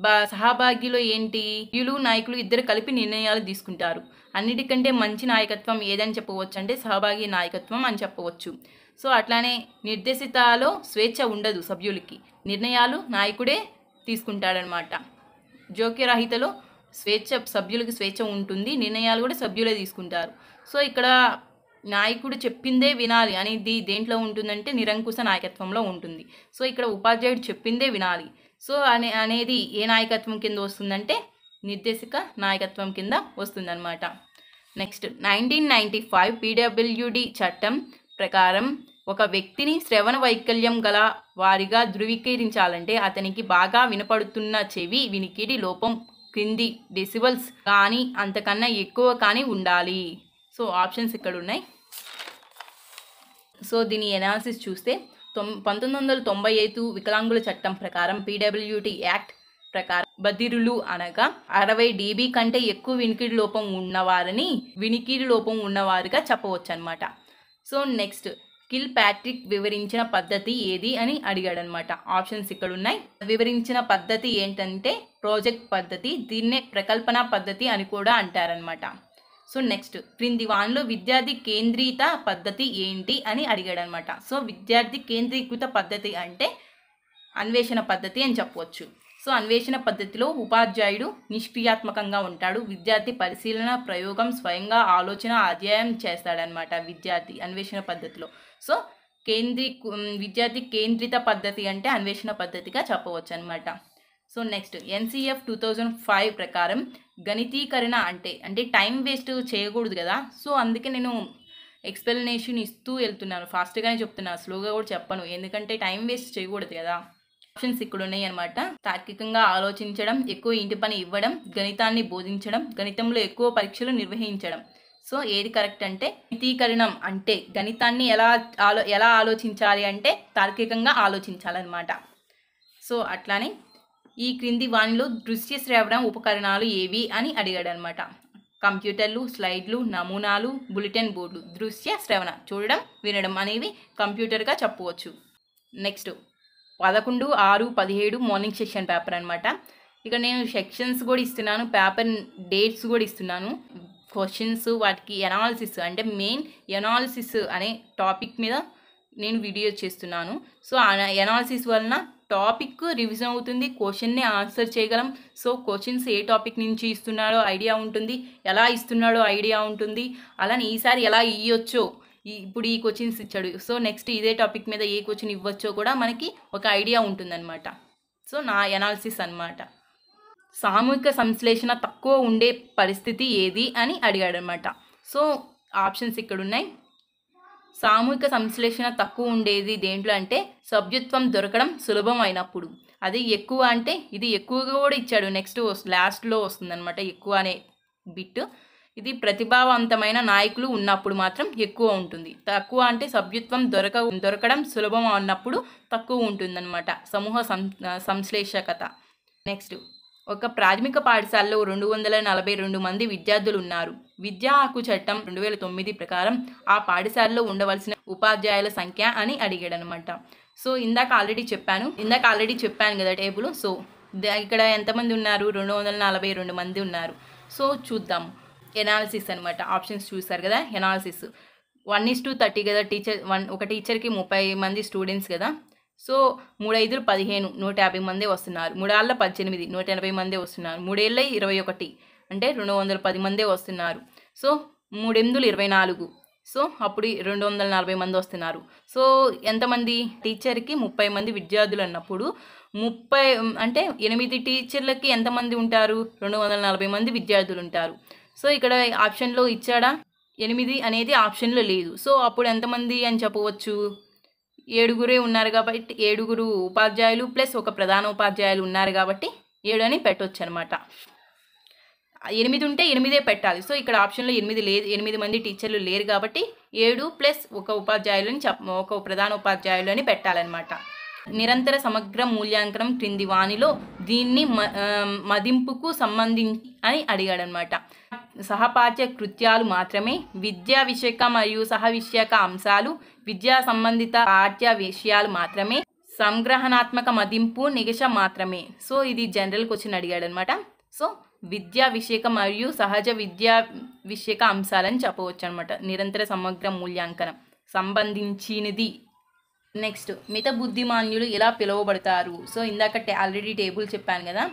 బా సహభాగ్యులు ఏంటి యులు నాయకులు ఇద్దరు కలిపి నిర్ణయాలు తీసుకుంటారు అన్నిటికంటే మంచి నాయకత్వం ఏదని చెప్పవచ్చు అంటే సహభాగి నాయకత్వం అని చెప్పవచ్చు సో అట్లానే నిర్దేశితలో స్వేచ్ఛ ఉండదు సభ్యులకి నిర్ణయాలు నాయకుడే తీసుకుంటాడనమాట జోక్యరహితలో స్వేచ్ఛ సభ్యులకి స్వేచ్ఛ ఉంటుంది నిర్ణయాలు కూడా సభ్యులే తీసుకుంటారు సో ఇక్కడ నాయకుడు చెప్పిందే వినాలి అనేది దేంట్లో ఉంటుందంటే నిరంకుశ నాయకత్వంలో ఉంటుంది సో ఇక్కడ ఉపాధ్యాయుడు చెప్పిందే వినాలి సో అనే అనేది ఏ నాయకత్వం కింద వస్తుందంటే నిర్దేశక నాయకత్వం కింద వస్తుందన్నమాట next nineteen ninety five PWD చట్టం ప్రకారం ఒక వ్యక్తిని శ్రవణ వైకల్యం గల వారిగా ధృవీకరించాలంటే అతనికి బాగా వినపడుతున్న చెవి వినికిడి లోపం క్రింది డెసిబల్స్ కానీ అంతకన్నా ఎక్కువ కానీ ఉండాలి సో ఆప్షన్స్ ఇక్కడ ఉన్నాయి సో దీని ఎనాలిసిస్ చూస్తే తొం పంతొమ్మిది వందల తొంభై ఐదు వికలాంగుల చట్టం ప్రకారం పీడబ్ల్యూటీ యాక్ట్ ప్రకారం బదిరులు అనగా అరవై డీబీ కంటే ఎక్కువ వినికిడి లోపం ఉన్నవారని వినికిడి లోపం ఉన్నవారుగా చెప్పవచ్చు అనమాట సో నెక్స్ట్ కిల్ ప్యాట్రిక్ వివరించిన పద్ధతి ఏది అని అడిగాడనమాట ఆప్షన్స్ ఇక్కడ ఉన్నాయి వివరించిన పద్ధతి ఏంటంటే ప్రాజెక్ట్ పద్ధతి దీన్నే ప్రకల్పన పద్ధతి అని కూడా అంటారనమాట సో నెక్స్ట్ క్రింది వాన్లో విద్యార్థి కేంద్రీత పద్ధతి ఏంటి అని అడిగాడు అనమాట సో విద్యార్థి కేంద్రీకృత పద్ధతి అంటే అన్వేషణ పద్ధతి అని చెప్పవచ్చు సో అన్వేషణ పద్ధతిలో ఉపాధ్యాయుడు నిష్క్రియాత్మకంగా ఉంటాడు విద్యార్థి పరిశీలన ప్రయోగం స్వయంగా ఆలోచన అధ్యయనం చేస్తాడనమాట విద్యార్థి అన్వేషణ పద్ధతిలో సో కేంద్రీ విద్యార్థి కేంద్రిత పద్ధతి అంటే అన్వేషణ పద్ధతిగా చెప్పవచ్చు అనమాట so next NCF two thousand five ప్రకారం గణితీకరణ అంటే అంటే టైం వేస్ట్ చేయకూడదు కదా సో అందుకే నేను ఎక్స్ప్లెనేషన్ ఇస్తూ వెళ్తున్నాను ఫాస్ట్గానే చెప్తున్నాను స్లోగా కూడా చెప్పను ఎందుకంటే టైం వేస్ట్ చేయకూడదు కదా ఆప్షన్స్ ఇక్కడ ఉన్నాయి అనమాట తార్కికంగా ఆలోచించడం ఎక్కువ ఇంటి పని ఇవ్వడం గణితాన్ని బోధించడం గణితంలో ఎక్కువ పరీక్షలు నిర్వహించడం సో ఏది కరెక్ట్ అంటే గణితీకరణం అంటే గణితాన్ని ఎలా ఆలో ఎలా ఆలోచించాలి అంటే తార్కికంగా ఆలోచించాలన్నమాట సో అట్లానే ఈ క్రింది వాణిలో దృశ్య శ్రవణ ఉపకరణాలు ఏవి అని అడిగాడనమాట కంప్యూటర్లు స్లైడ్లు నమూనాలు బులెటిన్ బోర్డులు దృశ్య శ్రవణ చూడడం వినడం అనేవి కంప్యూటర్గా చెప్పవచ్చు నెక్స్ట్ పదకొండు ఆరు పదిహేడు మార్నింగ్ సెక్షన్ పేపర్ అనమాట ఇక్కడ నేను సెక్షన్స్ కూడా ఇస్తున్నాను పేపర్ డేట్స్ కూడా ఇస్తున్నాను క్వశ్చన్స్ వాటికి ఎనాలిసిస్ అంటే మెయిన్ ఎనాలిసిస్ అనే టాపిక్ మీద నేను వీడియో చేస్తున్నాను సో ఎనాలిసిస్ వలన టాపిక్ రివిజన్ అవుతుంది క్వశ్చన్నే ఆన్సర్ చేయగలం సో క్వశ్చన్స్ ఏ టాపిక్ నుంచి ఇస్తున్నాడో ఐడియా ఉంటుంది ఎలా ఇస్తున్నాడో ఐడియా ఉంటుంది అలానే ఈసారి ఎలా ఇవ్వచ్చో ఇప్పుడు ఈ క్వశ్చన్స్ ఇచ్చాడు సో నెక్స్ట్ ఇదే టాపిక్ మీద ఏ క్వశ్చన్ ఇవ్వచ్చో కూడా మనకి ఒక ఐడియా ఉంటుందన్నమాట సో నా ఎనాలిసిస్ అనమాట సామూహిక సంశ్లేషణ తక్కువ ఉండే పరిస్థితి ఏది అని అడిగాడనమాట సో ఆప్షన్స్ ఇక్కడ ఉన్నాయి సామూహిక సంశ్లేషణ తక్కువ ఉండేది దేంట్లో అంటే సభ్యత్వం దొరకడం సులభం అయినప్పుడు అది ఎక్కువ అంటే ఇది ఎక్కువగా కూడా ఇచ్చాడు నెక్స్ట్ లాస్ట్లో వస్తుందనమాట ఎక్కువ అనే బిట్ ఇది ప్రతిభావంతమైన నాయకులు ఉన్నప్పుడు మాత్రం ఎక్కువ ఉంటుంది తక్కువ అంటే సభ్యత్వం దొరక దొరకడం సులభం అన్నప్పుడు తక్కువ ఉంటుందన్నమాట సమూహ సం సంశ్లేషకత నెక్స్ట్ ఒక ప్రాథమిక పాఠశాలలో రెండు వందల నలభై రెండు మంది విద్యార్థులు ఉన్నారు విద్యా హక్కు చట్టం రెండు వేల తొమ్మిది ప్రకారం ఆ పాఠశాలలో ఉండవలసిన ఉపాధ్యాయుల సంఖ్య అని అడిగాడు అనమాట సో ఇందాక ఆల్రెడీ చెప్పాను ఇందాక ఆల్రెడీ చెప్పాను కదా టేబుల్ సో ఇక్కడ ఎంతమంది ఉన్నారు రెండు వందల నలభై రెండు మంది ఉన్నారు సో చూద్దాం ఎనాలిసిస్ అనమాట ఆప్షన్స్ చూస్తారు కదా analysis one is to thirty కదా టీచర్ వన్ ఒక టీచర్కి ముప్పై మంది స్టూడెంట్స్ కదా సో మూడైదులు పదిహేను నూట యాభై మందే వస్తున్నారు మూడేళ్ళ పద్దెనిమిది నూట ఎనభై మందే వస్తున్నారు మూడేళ్ళ ఇరవై ఒకటి అంటే రెండు వందల పది మందే వస్తున్నారు సో మూడెనిమిదిలు ఇరవై నాలుగు సో అప్పుడు రెండు వందల నలభై మంది వస్తున్నారు సో ఎంతమంది టీచర్కి ముప్పై మంది విద్యార్థులు అన్నప్పుడు ముప్పై అంటే ఎనిమిది టీచర్లకి ఎంతమంది ఉంటారు రెండు వందల నలభై మంది విద్యార్థులు ఉంటారు సో ఇక్కడ ఆప్షన్లో ఇచ్చాడా ఎనిమిది అనేది ఆప్షన్లో లేదు సో అప్పుడు ఎంతమంది అని చెప్పవచ్చు ఏడుగురే ఉన్నారు కాబట్టి ఏడుగురు ఉపాధ్యాయులు ప్లస్ ఒక ప్రధాన ఉపాధ్యాయులు ఉన్నారు కాబట్టి ఏడు అని పెట్టవచ్చు అనమాట ఎనిమిది ఉంటే ఎనిమిదే పెట్టాలి సో ఇక్కడ ఆప్షన్లో ఎనిమిది లేదు ఎనిమిది మంది టీచర్లు లేరు కాబట్టి ఏడు ప్లస్ ఒక ఉపాధ్యాయులని చెప్ ఒక ప్రధాన ఉపాధ్యాయులని పెట్టాలన్నమాట నిరంతర సమగ్ర మూల్యాంకనం క్రింది వాణిలో దీన్ని మదింపుకు సంబంధించి అని అడిగాడనమాట సహపాఠ్య కృత్యాలు మాత్రమే విద్యా విషయక మరియు సహ విషయక అంశాలు విద్యా సంబంధిత పాఠ్య విషయాలు మాత్రమే సంగ్రహణాత్మక మదింపు నిగశ మాత్రమే సో ఇది జనరల్కి వచ్చిన అడిగాడనమాట సో విద్యా విషయక మరియు సహజ విద్యా విషయక అంశాలని చెప్పవచ్చు అనమాట నిరంతర సమగ్ర మూల్యాంకనం సంబంధించినది నెక్స్ట్ మిత బుద్ధిమాన్యులు ఎలా పిలువబడతారు సో ఇందాక ఆల్రెడీ టేబుల్ చెప్పాను కదా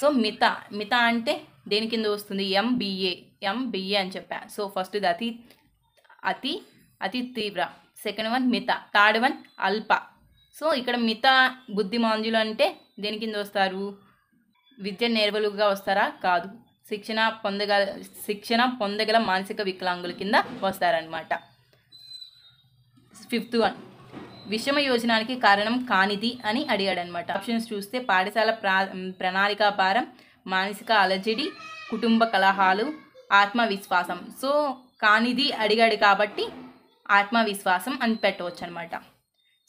సో మిత మిత అంటే దేని కింద వస్తుంది ఎంబీఏ ఎంబీఏ అని చెప్పాను సో ఫస్ట్ ఇది అతి అతి అతి తీవ్ర సెకండ్ వన్ మిత థర్డ్ వన్ అల్ప సో ఇక్కడ మిత బుద్ధిమాంజులు అంటే దేని కింద వస్తారు విద్య నేర్వలుగా వస్తారా కాదు శిక్షణ పొందగల శిక్షణ పొందగల మానసిక వికలాంగుల కింద వస్తారనమాట ఫిఫ్త్ వన్ విషమ యోజనానికి కారణం కానిది అని అడిగాడనమాట ఆప్షన్స్ చూస్తే పాఠశాల ప్రా ప్రణాళిక భారం మానసిక అలజడి కుటుంబ కలహాలు ఆత్మవిశ్వాసం సో కానిది అడిగాడు కాబట్టి ఆత్మవిశ్వాసం అని పెట్టవచ్చు అనమాట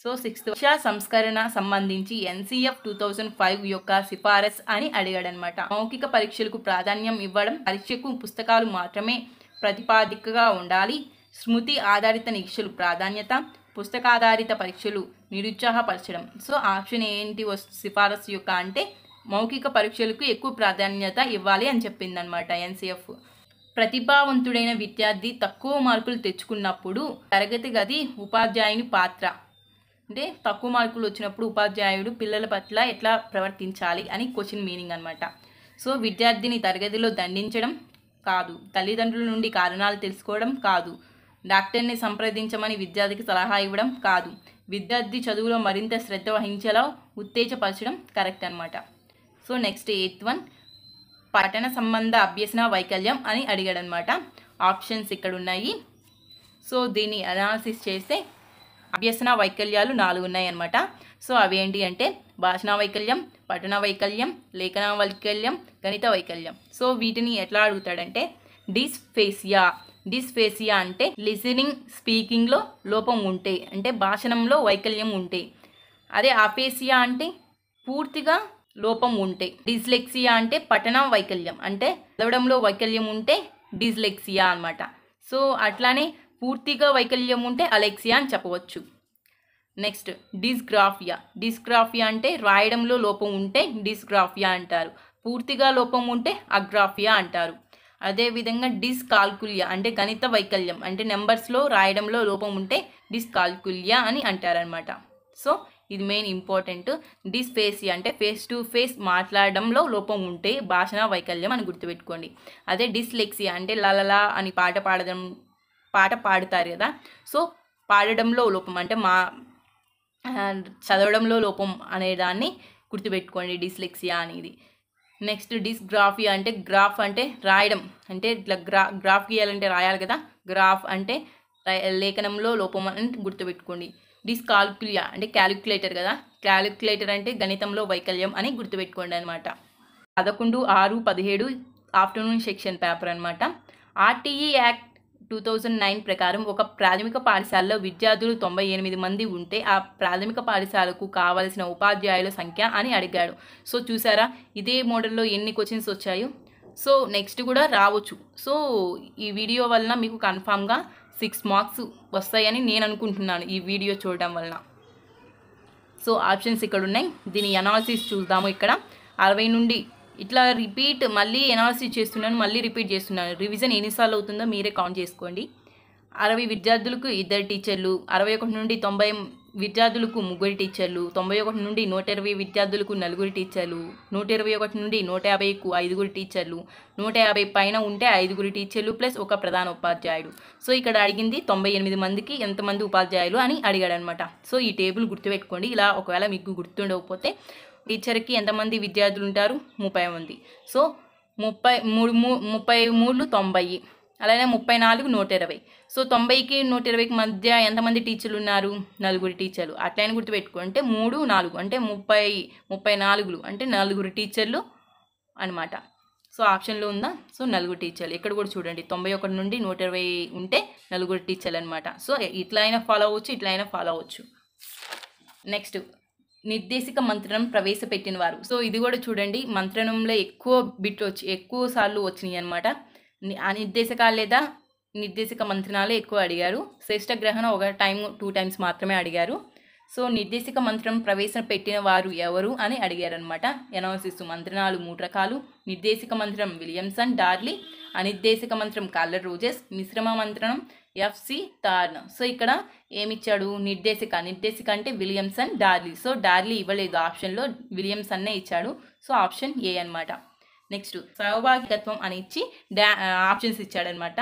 సో సిక్స్త్ శిక్షా సంస్కరణ సంబంధించి ఎన్సీఎఫ్ టూ థౌజండ్ ఫైవ్ యొక్క సిఫారస్ అని అడిగాడనమాట మౌఖిక పరీక్షలకు ప్రాధాన్యం ఇవ్వడం పరీక్షకు పుస్తకాలు మాత్రమే ప్రతిపాదికగా ఉండాలి స్మృతి ఆధారిత నిరీక్షలు ప్రాధాన్యత పుస్తకాధారిత పరీక్షలు నిరుత్సాహపరచడం సో ఆప్షన్ ఏంటి సిఫారసు యొక్క అంటే మౌఖిక పరీక్షలకు ఎక్కువ ప్రాధాన్యత ఇవ్వాలి అని చెప్పిందనమాట ఎన్సీఎఫ్ ప్రతిభావంతుడైన విద్యార్థి తక్కువ మార్కులు తెచ్చుకున్నప్పుడు తరగతి గది ఉపాధ్యాయుని పాత్ర అంటే తక్కువ మార్కులు వచ్చినప్పుడు ఉపాధ్యాయుడు పిల్లల పట్ల ఎట్లా ప్రవర్తించాలి అని క్వశ్చన్ మీనింగ్ అనమాట సో విద్యార్థిని తరగతిలో దండించడం కాదు తల్లిదండ్రుల నుండి కారణాలు తెలుసుకోవడం కాదు డాక్టర్ని సంప్రదించమని విద్యార్థికి సలహా ఇవ్వడం కాదు విద్యార్థి చదువులో మరింత శ్రద్ధ వహించేలా ఉత్తేజపరచడం కరెక్ట్ అనమాట సో నెక్స్ట్ ఎయిత్ వన్ పఠన సంబంధ అభ్యసన వైకల్యం అని అడిగాడనమాట ఆప్షన్స్ ఇక్కడ ఉన్నాయి సో దీన్ని అనాలసిస్ చేస్తే అభ్యసన వైకల్యాలు నాలుగు ఉన్నాయన్నమాట సో అవి ఏంటి అంటే భాషణ వైకల్యం పఠన వైకల్యం లేఖన వైకల్యం గణిత వైకల్యం సో వీటిని ఎట్లా అడుగుతాడంటే డిస్ఫేసియా డిస్ఫేసియా అంటే లిసనింగ్ స్పీకింగ్లో లోపం ఉంటే అంటే భాషణంలో వైకల్యం ఉంటే అదే అఫేసియా అంటే పూర్తిగా లోపం ఉంటే డిస్లెక్సియా అంటే పఠన వైకల్యం అంటే చదవడంలో వైకల్యం ఉంటే డిస్లెక్సియా అనమాట సో అట్లానే పూర్తిగా వైకల్యం ఉంటే అలెక్సియా అని చెప్పవచ్చు నెక్స్ట్ డిస్గ్రాఫియా డిస్గ్రాఫియా అంటే రాయడంలో లోపం ఉంటే డిస్గ్రాఫియా అంటారు పూర్తిగా లోపం ఉంటే అగ్రాఫియా అంటారు అదేవిధంగా డిస్కాల్కుల్యా అంటే గణిత వైకల్యం అంటే నెంబర్స్లో రాయడంలో లోపం ఉంటే డిస్కాల్కుల్యా అని అంటారనమాట సో ఇది మెయిన్ ఇంపార్టెంట్ డిస్ఫేసి అంటే ఫేస్ టు ఫేస్ మాట్లాడడంలో లోపం ఉంటే భాషణ వైకల్యం అని గుర్తుపెట్టుకోండి అదే డిస్లెక్సియా అంటే లలలా అని పాట పాడడం పాట పాడుతారు కదా సో పాడడంలో లోపం అంటే మా చదవడంలో లోపం అనేదాన్ని గుర్తుపెట్టుకోండి డిస్లెక్సియా అనేది నెక్స్ట్ గ్రాఫియా అంటే గ్రాఫ్ అంటే రాయడం అంటే ఇట్లా గ్రా గ్రాఫ్ గీయాలంటే రాయాలి కదా గ్రాఫ్ అంటే లేఖనంలో లోపం అని గుర్తుపెట్టుకోండి డిస్కాల్కులియా అంటే క్యాలిక్యులేటర్ కదా క్యాలిక్యులేటర్ అంటే గణితంలో వైకల్యం అని గుర్తుపెట్టుకోండి అనమాట పదకొండు ఆరు పదిహేడు ఆఫ్టర్నూన్ సెక్షన్ పేపర్ అనమాట RTE act two thousand nine ప్రకారం ఒక ప్రాథమిక పాఠశాలలో విద్యార్థులు తొంభై ఎనిమిది మంది ఉంటే ఆ ప్రాథమిక పాఠశాలకు కావలసిన ఉపాధ్యాయుల సంఖ్య అని అడిగాడు సో చూసారా ఇదే మోడల్లో ఎన్ని క్వశ్చన్స్ వచ్చాయో సో నెక్స్ట్ కూడా రావచ్చు సో ఈ వీడియో వలన మీకు కన్ఫామ్గా సిక్స్ మార్క్స్ వస్తాయని నేను అనుకుంటున్నాను ఈ వీడియో చూడడం వలన సో ఆప్షన్స్ ఇక్కడ ఉన్నాయి దీని అనాలసిస్ చూద్దాము ఇక్కడ అరవై నుండి ఇట్లా రిపీట్ మళ్ళీ ఎనాలసిస్ చేస్తున్నాను మళ్ళీ రిపీట్ చేస్తున్నాను రివిజన్ ఎన్నిసార్లు అవుతుందో మీరే కౌంట్ చేసుకోండి అరవై విద్యార్థులకు ఇద్దరు టీచర్లు అరవై ఒకటి నుండి తొంభై విద్యార్థులకు ముగ్గురు టీచర్లు తొంభై ఒకటి నుండి నూట ఇరవై విద్యార్థులకు నలుగురు టీచర్లు నూట ఇరవై ఒకటి నుండి నూట యాభైకు ఐదుగురు టీచర్లు నూట యాభై పైన ఉంటే ఐదుగురు టీచర్లు ప్లస్ ఒక ప్రధాన ఉపాధ్యాయుడు సో ఇక్కడ అడిగింది తొంభై ఎనిమిది మందికి ఎంతమంది ఉపాధ్యాయులు అని అడిగాడు అనమాట సో ఈ టేబుల్ గుర్తుపెట్టుకోండి ఇలా ఒకవేళ మీకు గుర్తుండకపోతే టీచర్కి ఎంతమంది విద్యార్థులు ఉంటారు ముప్పై మంది సో ముప్పై మూడు మూ ముప్పై మూడు తొంభై అలానే ముప్పై నాలుగు నూట ఇరవై సో తొంభైకి నూట ఇరవైకి మధ్య ఎంతమంది టీచర్లు ఉన్నారు నలుగురు టీచర్లు అట్లనే గుర్తుపెట్టుకుంటే మూడు నాలుగు అంటే ముప్పై ముప్పై నాలుగులు అంటే నలుగురు టీచర్లు అనమాట సో ఆప్షన్లో ఉందా సో నలుగురు టీచర్లు ఇక్కడ కూడా చూడండి తొంభై ఒకటి నుండి నూట ఇరవై ఉంటే నలుగురు టీచర్లు అనమాట సో ఇట్లా అయినా ఫాలో అవ్వచ్చు ఇట్లా అయినా ఫాలో అవ్వచ్చు నెక్స్ట్ నిర్దేశిక మంత్రణం ప్రవేశపెట్టిన వారు సో ఇది కూడా చూడండి మంత్రణంలో ఎక్కువ బిట్ వచ్చి ఎక్కువ సార్లు వచ్చినాయి అనమాట నిర్దేశకాలు లేదా నిర్దేశక మంత్రణాలే ఎక్కువ అడిగారు శ్రేష్ట గ్రహణం ఒక టైం టూ టైమ్స్ మాత్రమే అడిగారు సో నిర్దేశక మంత్రం పెట్టిన వారు ఎవరు అని అడిగారనమాట ఎనాలసిస్ మంత్రణాలు మూడు రకాలు నిర్దేశక మంత్రం విలియమ్సన్ డార్లీ అనిర్దేశక మంత్రం కాలర్ రోజెస్ మిశ్రమ మంత్రణం ఎఫ్సి థార్న్ సో ఇక్కడ ఏమిచ్చాడు నిర్దేశిక నిర్దేశిక అంటే విలియమ్సన్ డార్లీ సో డార్లీ ఇవ్వలేదు ఆప్షన్లో విలియమ్సన్నే ఇచ్చాడు సో ఆప్షన్ ఏ అనమాట నెక్స్ట్ సౌభాగ్యత్వం అని ఇచ్చి డా ఆప్షన్స్ ఇచ్చాడనమాట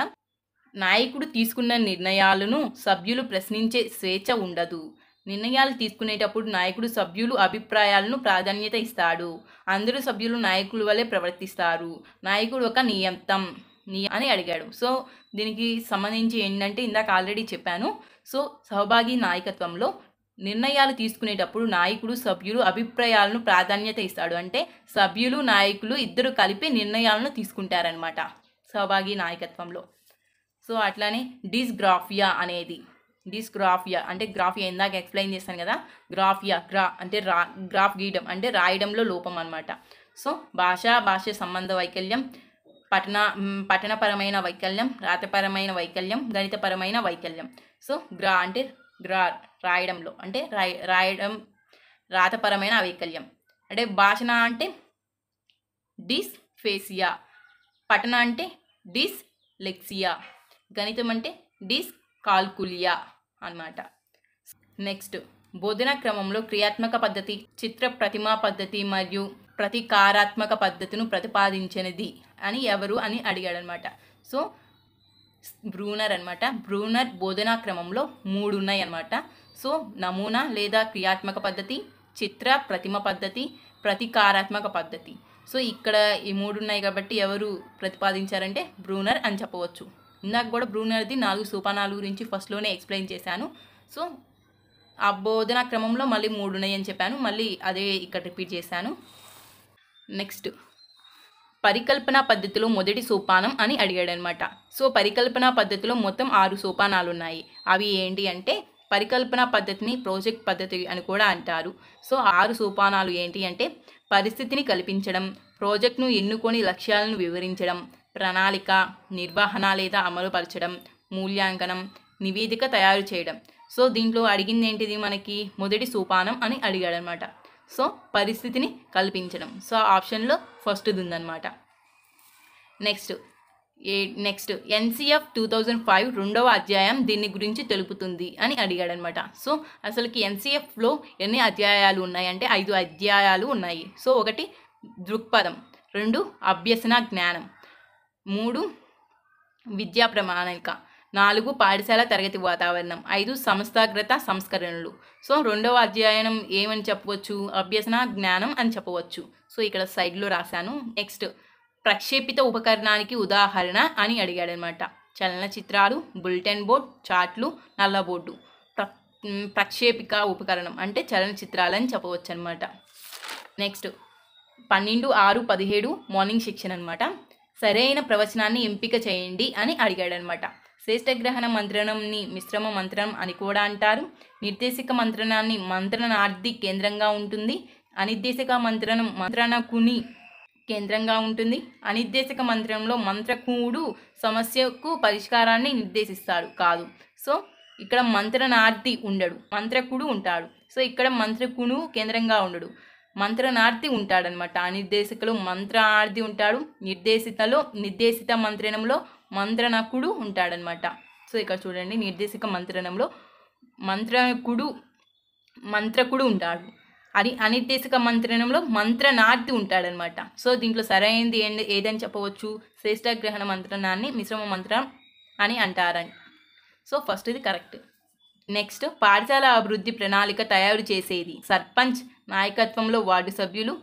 నాయకుడు తీసుకున్న నిర్ణయాలను సభ్యులు ప్రశ్నించే స్వేచ్ఛ ఉండదు నిర్ణయాలు తీసుకునేటప్పుడు నాయకుడు సభ్యులు అభిప్రాయాలను ప్రాధాన్యత ఇస్తాడు అందరూ సభ్యులు నాయకుల వలె ప్రవర్తిస్తారు నాయకుడు ఒక నియంతం నీ అని అడిగాడు సో దీనికి సంబంధించి ఏంటంటే ఇందాక ఆల్రెడీ చెప్పాను సో సహభాగి నాయకత్వంలో నిర్ణయాలు తీసుకునేటప్పుడు నాయకుడు సభ్యులు అభిప్రాయాలను ప్రాధాన్యత ఇస్తాడు అంటే సభ్యులు నాయకులు ఇద్దరు కలిపి నిర్ణయాలను తీసుకుంటారనమాట సహభాగి నాయకత్వంలో సో అట్లానే డిస్గ్రాఫియా అనేది డిస్గ్రాఫియా అంటే గ్రాఫియా ఇందాక ఎక్స్ప్లెయిన్ చేశాను కదా గ్రాఫియా గ్రా అంటే రా గ్రాఫ్ గీయడం అంటే రాయడంలో లోపం అనమాట సో భాష భాష సంబంధ వైకల్యం పఠన పఠనపరమైన వైకల్యం రాతపరమైన వైకల్యం గణితపరమైన వైకల్యం సో గ్రా అంటే గ్రా రాయడంలో అంటే రాయ రాయడం రాతపరమైన వైకల్యం అంటే భాషణ అంటే డిస్ఫేసియా పఠన అంటే డిస్లెక్సియా గణితం అంటే డిస్ కాల్కులియా అనమాట నెక్స్ట్ బోధన క్రమంలో క్రియాత్మక పద్ధతి చిత్ర ప్రతిమా పద్ధతి మరియు ప్రతీకారాత్మక పద్ధతిను ప్రతిపాదించినది అని ఎవరు అని అనమాట సో బ్రూనర్ అనమాట బ్రూనర్ బోధనా క్రమంలో మూడు ఉన్నాయి అనమాట సో నమూనా లేదా క్రియాత్మక పద్ధతి చిత్ర ప్రతిమ పద్ధతి ప్రతీకారాత్మక పద్ధతి సో ఇక్కడ ఈ మూడు ఉన్నాయి కాబట్టి ఎవరు ప్రతిపాదించారంటే బ్రూనర్ అని చెప్పవచ్చు ఇందాక కూడా బ్రూనర్ది నాలుగు సోపానాలు గురించి ఫస్ట్లోనే ఎక్స్ప్లెయిన్ చేశాను సో ఆ బోధనా క్రమంలో మళ్ళీ మూడు ఉన్నాయని చెప్పాను మళ్ళీ అదే ఇక్కడ రిపీట్ చేశాను నెక్స్ట్ పరికల్పన పద్ధతిలో మొదటి సోపానం అని అడిగాడనమాట సో పరికల్పన పద్ధతిలో మొత్తం ఆరు సోపానాలు ఉన్నాయి అవి ఏంటి అంటే పరికల్పన పద్ధతిని ప్రాజెక్ట్ పద్ధతి అని కూడా అంటారు సో ఆరు సోపానాలు ఏంటి అంటే పరిస్థితిని కల్పించడం ప్రాజెక్ట్ను ఎన్నుకొని లక్ష్యాలను వివరించడం ప్రణాళిక నిర్వహణ లేదా అమలుపరచడం మూల్యాంకనం నివేదిక తయారు చేయడం సో దీంట్లో అడిగింది ఏంటిది మనకి మొదటి సోపానం అని అడిగాడనమాట సో పరిస్థితిని కల్పించడం సో ఆప్షన్లో ఫస్ట్ది ఉందన్నమాట next A next NCF two thousand five రెండవ అధ్యాయం దీని గురించి తెలుపుతుంది అని అడిగాడు అనమాట సో అసలుకి ఎన్సీఎఫ్లో ఎన్ని అధ్యాయాలు ఉన్నాయంటే ఐదు అధ్యాయాలు ఉన్నాయి సో ఒకటి దృక్పథం రెండు అభ్యసన జ్ఞానం మూడు విద్యా ప్రమాణిక నాలుగు పాఠశాల తరగతి వాతావరణం ఐదు సంస్థాగ్రత సంస్కరణలు సో రెండవ అధ్యయనం ఏమని చెప్పవచ్చు అభ్యసన జ్ఞానం అని చెప్పవచ్చు సో ఇక్కడ సైడ్లో రాశాను నెక్స్ట్ ప్రక్షేపిత ఉపకరణానికి ఉదాహరణ అని అడిగాడనమాట చలనచిత్రాలు బులెటిన్ బోర్డ్ చాట్లు నల్లబోర్డు ప్ర ప్రక్షేపిక ఉపకరణం అంటే చలనచిత్రాలని చెప్పవచ్చు అనమాట నెక్స్ట్ పన్నెండు ఆరు పదిహేడు మార్నింగ్ శిక్షణ అనమాట సరైన ప్రవచనాన్ని ఎంపిక చేయండి అని అడిగాడనమాట శ్రేష్టగ్రహణ మంత్రణంని మిశ్రమ మంత్రణం అని కూడా అంటారు నిర్దేశిక మంత్రణాన్ని మంత్రణార్థి కేంద్రంగా ఉంటుంది అనిర్దేశక మంత్రణం మంత్రణకుని కేంద్రంగా ఉంటుంది అనిర్దేశక మంత్రంలో మంత్రకుడు సమస్యకు పరిష్కారాన్ని నిర్దేశిస్తాడు కాదు సో ఇక్కడ మంత్రనార్థి ఉండడు మంత్రకుడు ఉంటాడు సో ఇక్కడ మంత్రకును కేంద్రంగా ఉండడు మంత్రనార్థి ఉంటాడనమాట అనిర్దేశకులు మంత్రార్థి ఉంటాడు నిర్దేశితలో నిర్దేశిత మంత్రణంలో మంత్రణకుడు ఉంటాడనమాట సో ఇక్కడ చూడండి నిర్దేశిక మంత్రణంలో మంత్రకుడు మంత్రకుడు ఉంటాడు అది అనిర్దేశిక మంత్రణంలో మంత్రనార్థి ఉంటాడనమాట సో దీంట్లో సరైనది ఏదని చెప్పవచ్చు గ్రహణ మంత్రణాన్ని మిశ్రమ మంత్రం అని అంటారని సో ఫస్ట్ ఇది కరెక్ట్ నెక్స్ట్ పాఠశాల అభివృద్ధి ప్రణాళిక తయారు చేసేది సర్పంచ్ నాయకత్వంలో వార్డు సభ్యులు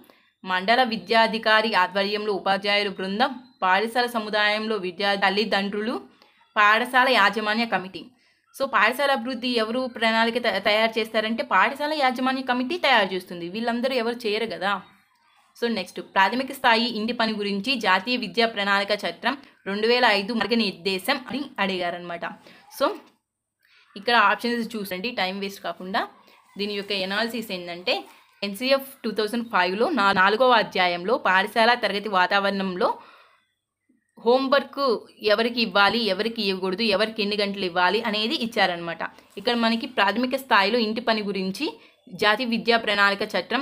మండల విద్యాధికారి ఆధ్వర్యంలో ఉపాధ్యాయుల బృందం పాఠశాల సముదాయంలో విద్యా తల్లిదండ్రులు పాఠశాల యాజమాన్య కమిటీ సో పాఠశాల అభివృద్ధి ఎవరు ప్రణాళిక తయారు చేస్తారంటే పాఠశాల యాజమాన్య కమిటీ తయారు చేస్తుంది వీళ్ళందరూ ఎవరు చేయరు కదా సో నెక్స్ట్ ప్రాథమిక స్థాయి ఇంటి పని గురించి జాతీయ విద్యా ప్రణాళిక చట్టం రెండు వేల ఐదు మార్గనిర్దేశం అని అడిగారనమాట సో ఇక్కడ ఆప్షన్స్ చూసండి టైం వేస్ట్ కాకుండా దీని యొక్క ఎనాలిసిస్ ఏంటంటే ఎన్సీఎఫ్ టూ థౌజండ్ ఫైవ్లో నా నాలుగవ అధ్యాయంలో పాఠశాల తరగతి వాతావరణంలో హోంవర్క్ ఎవరికి ఇవ్వాలి ఎవరికి ఇవ్వకూడదు ఎవరికి ఎన్ని గంటలు ఇవ్వాలి అనేది ఇచ్చారనమాట ఇక్కడ మనకి ప్రాథమిక స్థాయిలో ఇంటి పని గురించి జాతి విద్యా ప్రణాళిక చట్టం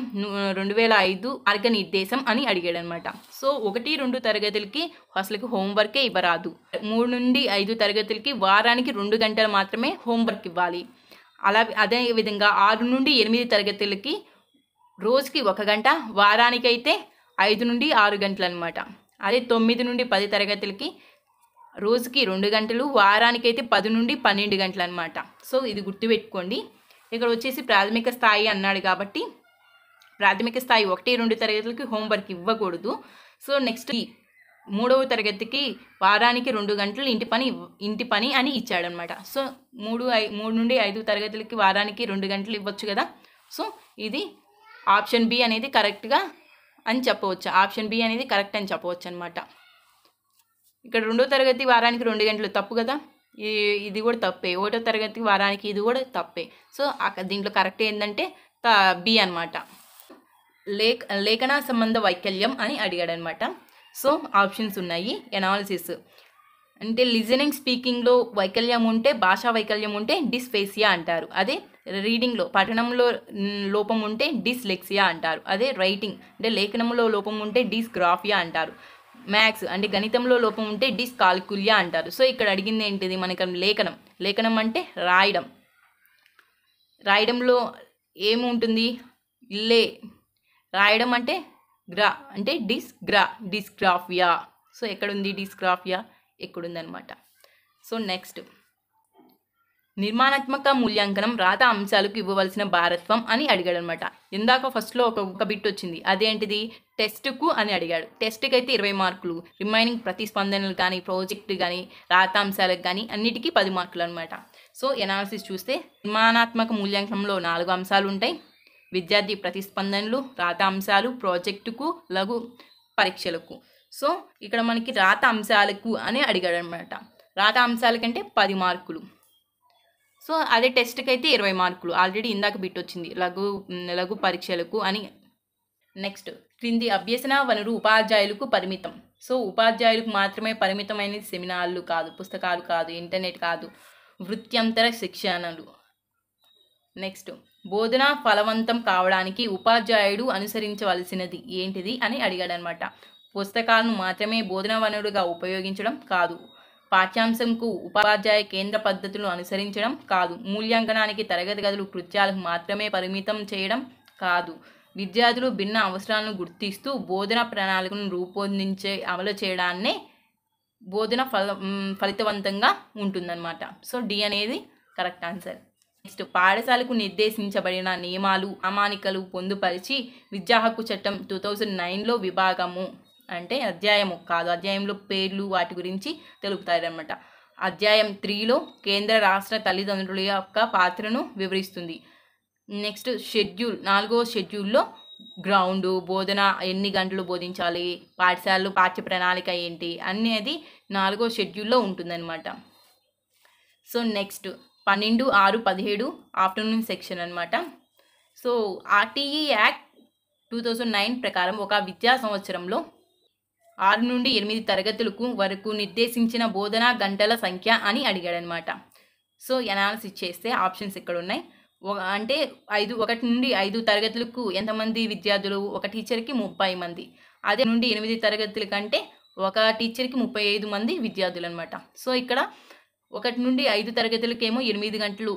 రెండు వేల ఐదు మార్గనిర్దేశం అని అడిగాడనమాట సో ఒకటి రెండు తరగతులకి అసలుకి హోంవర్కే ఇవ్వరాదు మూడు నుండి ఐదు తరగతులకి వారానికి రెండు గంటలు మాత్రమే హోంవర్క్ ఇవ్వాలి అలా అదే విధంగా ఆరు నుండి ఎనిమిది తరగతులకి రోజుకి ఒక గంట వారానికైతే ఐదు నుండి ఆరు గంటలు అనమాట అదే తొమ్మిది నుండి పది తరగతులకి రోజుకి రెండు గంటలు వారానికి అయితే పది నుండి పన్నెండు గంటలు అనమాట సో ఇది గుర్తుపెట్టుకోండి ఇక్కడ వచ్చేసి ప్రాథమిక స్థాయి అన్నాడు కాబట్టి ప్రాథమిక స్థాయి ఒకటి రెండు తరగతులకి హోంవర్క్ ఇవ్వకూడదు సో నెక్స్ట్ మూడవ తరగతికి వారానికి రెండు గంటలు ఇంటి పని ఇంటి పని అని ఇచ్చాడనమాట సో మూడు ఐ మూడు నుండి ఐదు తరగతులకి వారానికి రెండు గంటలు ఇవ్వచ్చు కదా సో ఇది ఆప్షన్ బి అనేది కరెక్ట్గా అని చెప్పవచ్చు ఆప్షన్ బి అనేది కరెక్ట్ అని చెప్పవచ్చు అనమాట ఇక్కడ రెండో తరగతి వారానికి రెండు గంటలు తప్పు కదా ఇది కూడా తప్పే ఒకటో తరగతి వారానికి ఇది కూడా తప్పే సో దీంట్లో కరెక్ట్ ఏంటంటే బి అనమాట లేఖ లేఖనా సంబంధ వైకల్యం అని అడిగాడు అనమాట సో ఆప్షన్స్ ఉన్నాయి ఎనాలిసిస్ అంటే లిజనింగ్ స్పీకింగ్లో వైకల్యం ఉంటే భాషా వైకల్యం ఉంటే డిస్ఫేసియా అంటారు అదే రీడింగ్లో పఠనంలో లోపం ఉంటే డిస్లెక్సియా అంటారు అదే రైటింగ్ అంటే లేఖనంలో లోపం ఉంటే డిస్గ్రాఫియా అంటారు మ్యాథ్స్ అంటే గణితంలో లోపం ఉంటే డిస్కాల్కులియా అంటారు సో ఇక్కడ అడిగింది ఏంటిది మనకి లేఖనం లేఖనం అంటే రాయడం రాయడంలో ఏముంటుంది లే రాయడం అంటే గ్రా అంటే డిస్గ్రా డిస్గ్రాఫియా సో ఎక్కడుంది డిస్గ్రాఫియా ఎక్కడుందనమాట సో నెక్స్ట్ నిర్మాణాత్మక మూల్యాంకనం రాత అంశాలకు ఇవ్వవలసిన భారత్వం అని అడిగాడు అనమాట ఇందాక ఫస్ట్లో ఒక ఒక బిట్ వచ్చింది అదేంటిది టెస్ట్కు అని అడిగాడు టెస్ట్కి అయితే ఇరవై మార్కులు రిమైనింగ్ ప్రతిస్పందనలు కానీ ప్రాజెక్ట్ కానీ రాత అంశాలకు కానీ అన్నిటికీ పది మార్కులు అనమాట సో ఎనాలిసిస్ చూస్తే నిర్మాణాత్మక మూల్యాంకనంలో నాలుగు అంశాలు ఉంటాయి విద్యార్థి ప్రతిస్పందనలు రాత అంశాలు ప్రాజెక్టుకు లఘు పరీక్షలకు సో ఇక్కడ మనకి రాత అంశాలకు అని అడిగాడు అనమాట రాత అంశాలకంటే పది మార్కులు సో అదే టెస్ట్కి అయితే ఇరవై మార్కులు ఆల్రెడీ ఇందాక బిట్ వచ్చింది లఘు లఘు పరీక్షలకు అని నెక్స్ట్ క్రింది అభ్యసన వనరు ఉపాధ్యాయులకు పరిమితం సో ఉపాధ్యాయులకు మాత్రమే పరిమితమైన సెమినార్లు కాదు పుస్తకాలు కాదు ఇంటర్నెట్ కాదు వృత్యంతర శిక్షణలు నెక్స్ట్ బోధన ఫలవంతం కావడానికి ఉపాధ్యాయుడు అనుసరించవలసినది ఏంటిది అని అడిగాడనమాట పుస్తకాలను మాత్రమే బోధన వనరుగా ఉపయోగించడం కాదు పాఠ్యాంశంకు ఉపాధ్యాయ కేంద్ర పద్ధతులను అనుసరించడం కాదు మూల్యాంకనానికి తరగతి గదులు కృత్యాలకు మాత్రమే పరిమితం చేయడం కాదు విద్యార్థులు భిన్న అవసరాలను గుర్తిస్తూ బోధన ప్రణాళికను రూపొందించే అమలు చేయడాన్నే బోధన ఫల ఫలితవంతంగా ఉంటుందన్నమాట సో డి అనేది కరెక్ట్ ఆన్సర్ నెక్స్ట్ పాఠశాలకు నిర్దేశించబడిన నియమాలు అమానికలు పొందుపరిచి విద్యా హక్కు చట్టం టూ థౌజండ్ నైన్లో విభాగము అంటే అధ్యాయము కాదు అధ్యాయంలో పేర్లు వాటి గురించి తెలుపుతారనమాట అధ్యాయం త్రీలో కేంద్ర రాష్ట్ర తల్లిదండ్రుల యొక్క పాత్రను వివరిస్తుంది నెక్స్ట్ షెడ్యూల్ నాలుగో షెడ్యూల్లో గ్రౌండ్ బోధన ఎన్ని గంటలు బోధించాలి పాఠశాలలు పాఠ్య ప్రణాళిక ఏంటి అనేది నాలుగో షెడ్యూల్లో ఉంటుందన్నమాట సో నెక్స్ట్ పన్నెండు ఆరు పదిహేడు ఆఫ్టర్నూన్ సెక్షన్ అనమాట so RTE act two thousand nine ప్రకారం ఒక విద్యా సంవత్సరంలో ఆరు నుండి ఎనిమిది తరగతులకు వరకు నిర్దేశించిన బోధనా గంటల సంఖ్య అని అడిగాడనమాట సో ఎనాలసిస్ చేస్తే ఆప్షన్స్ ఇక్కడ ఉన్నాయి అంటే ఐదు ఒకటి నుండి ఐదు తరగతులకు ఎంతమంది విద్యార్థులు ఒక టీచర్కి ముప్పై మంది అదే నుండి ఎనిమిది తరగతుల కంటే ఒక టీచర్కి ముప్పై ఐదు మంది విద్యార్థులు అనమాట సో ఇక్కడ ఒకటి నుండి ఐదు తరగతులకేమో ఎనిమిది గంటలు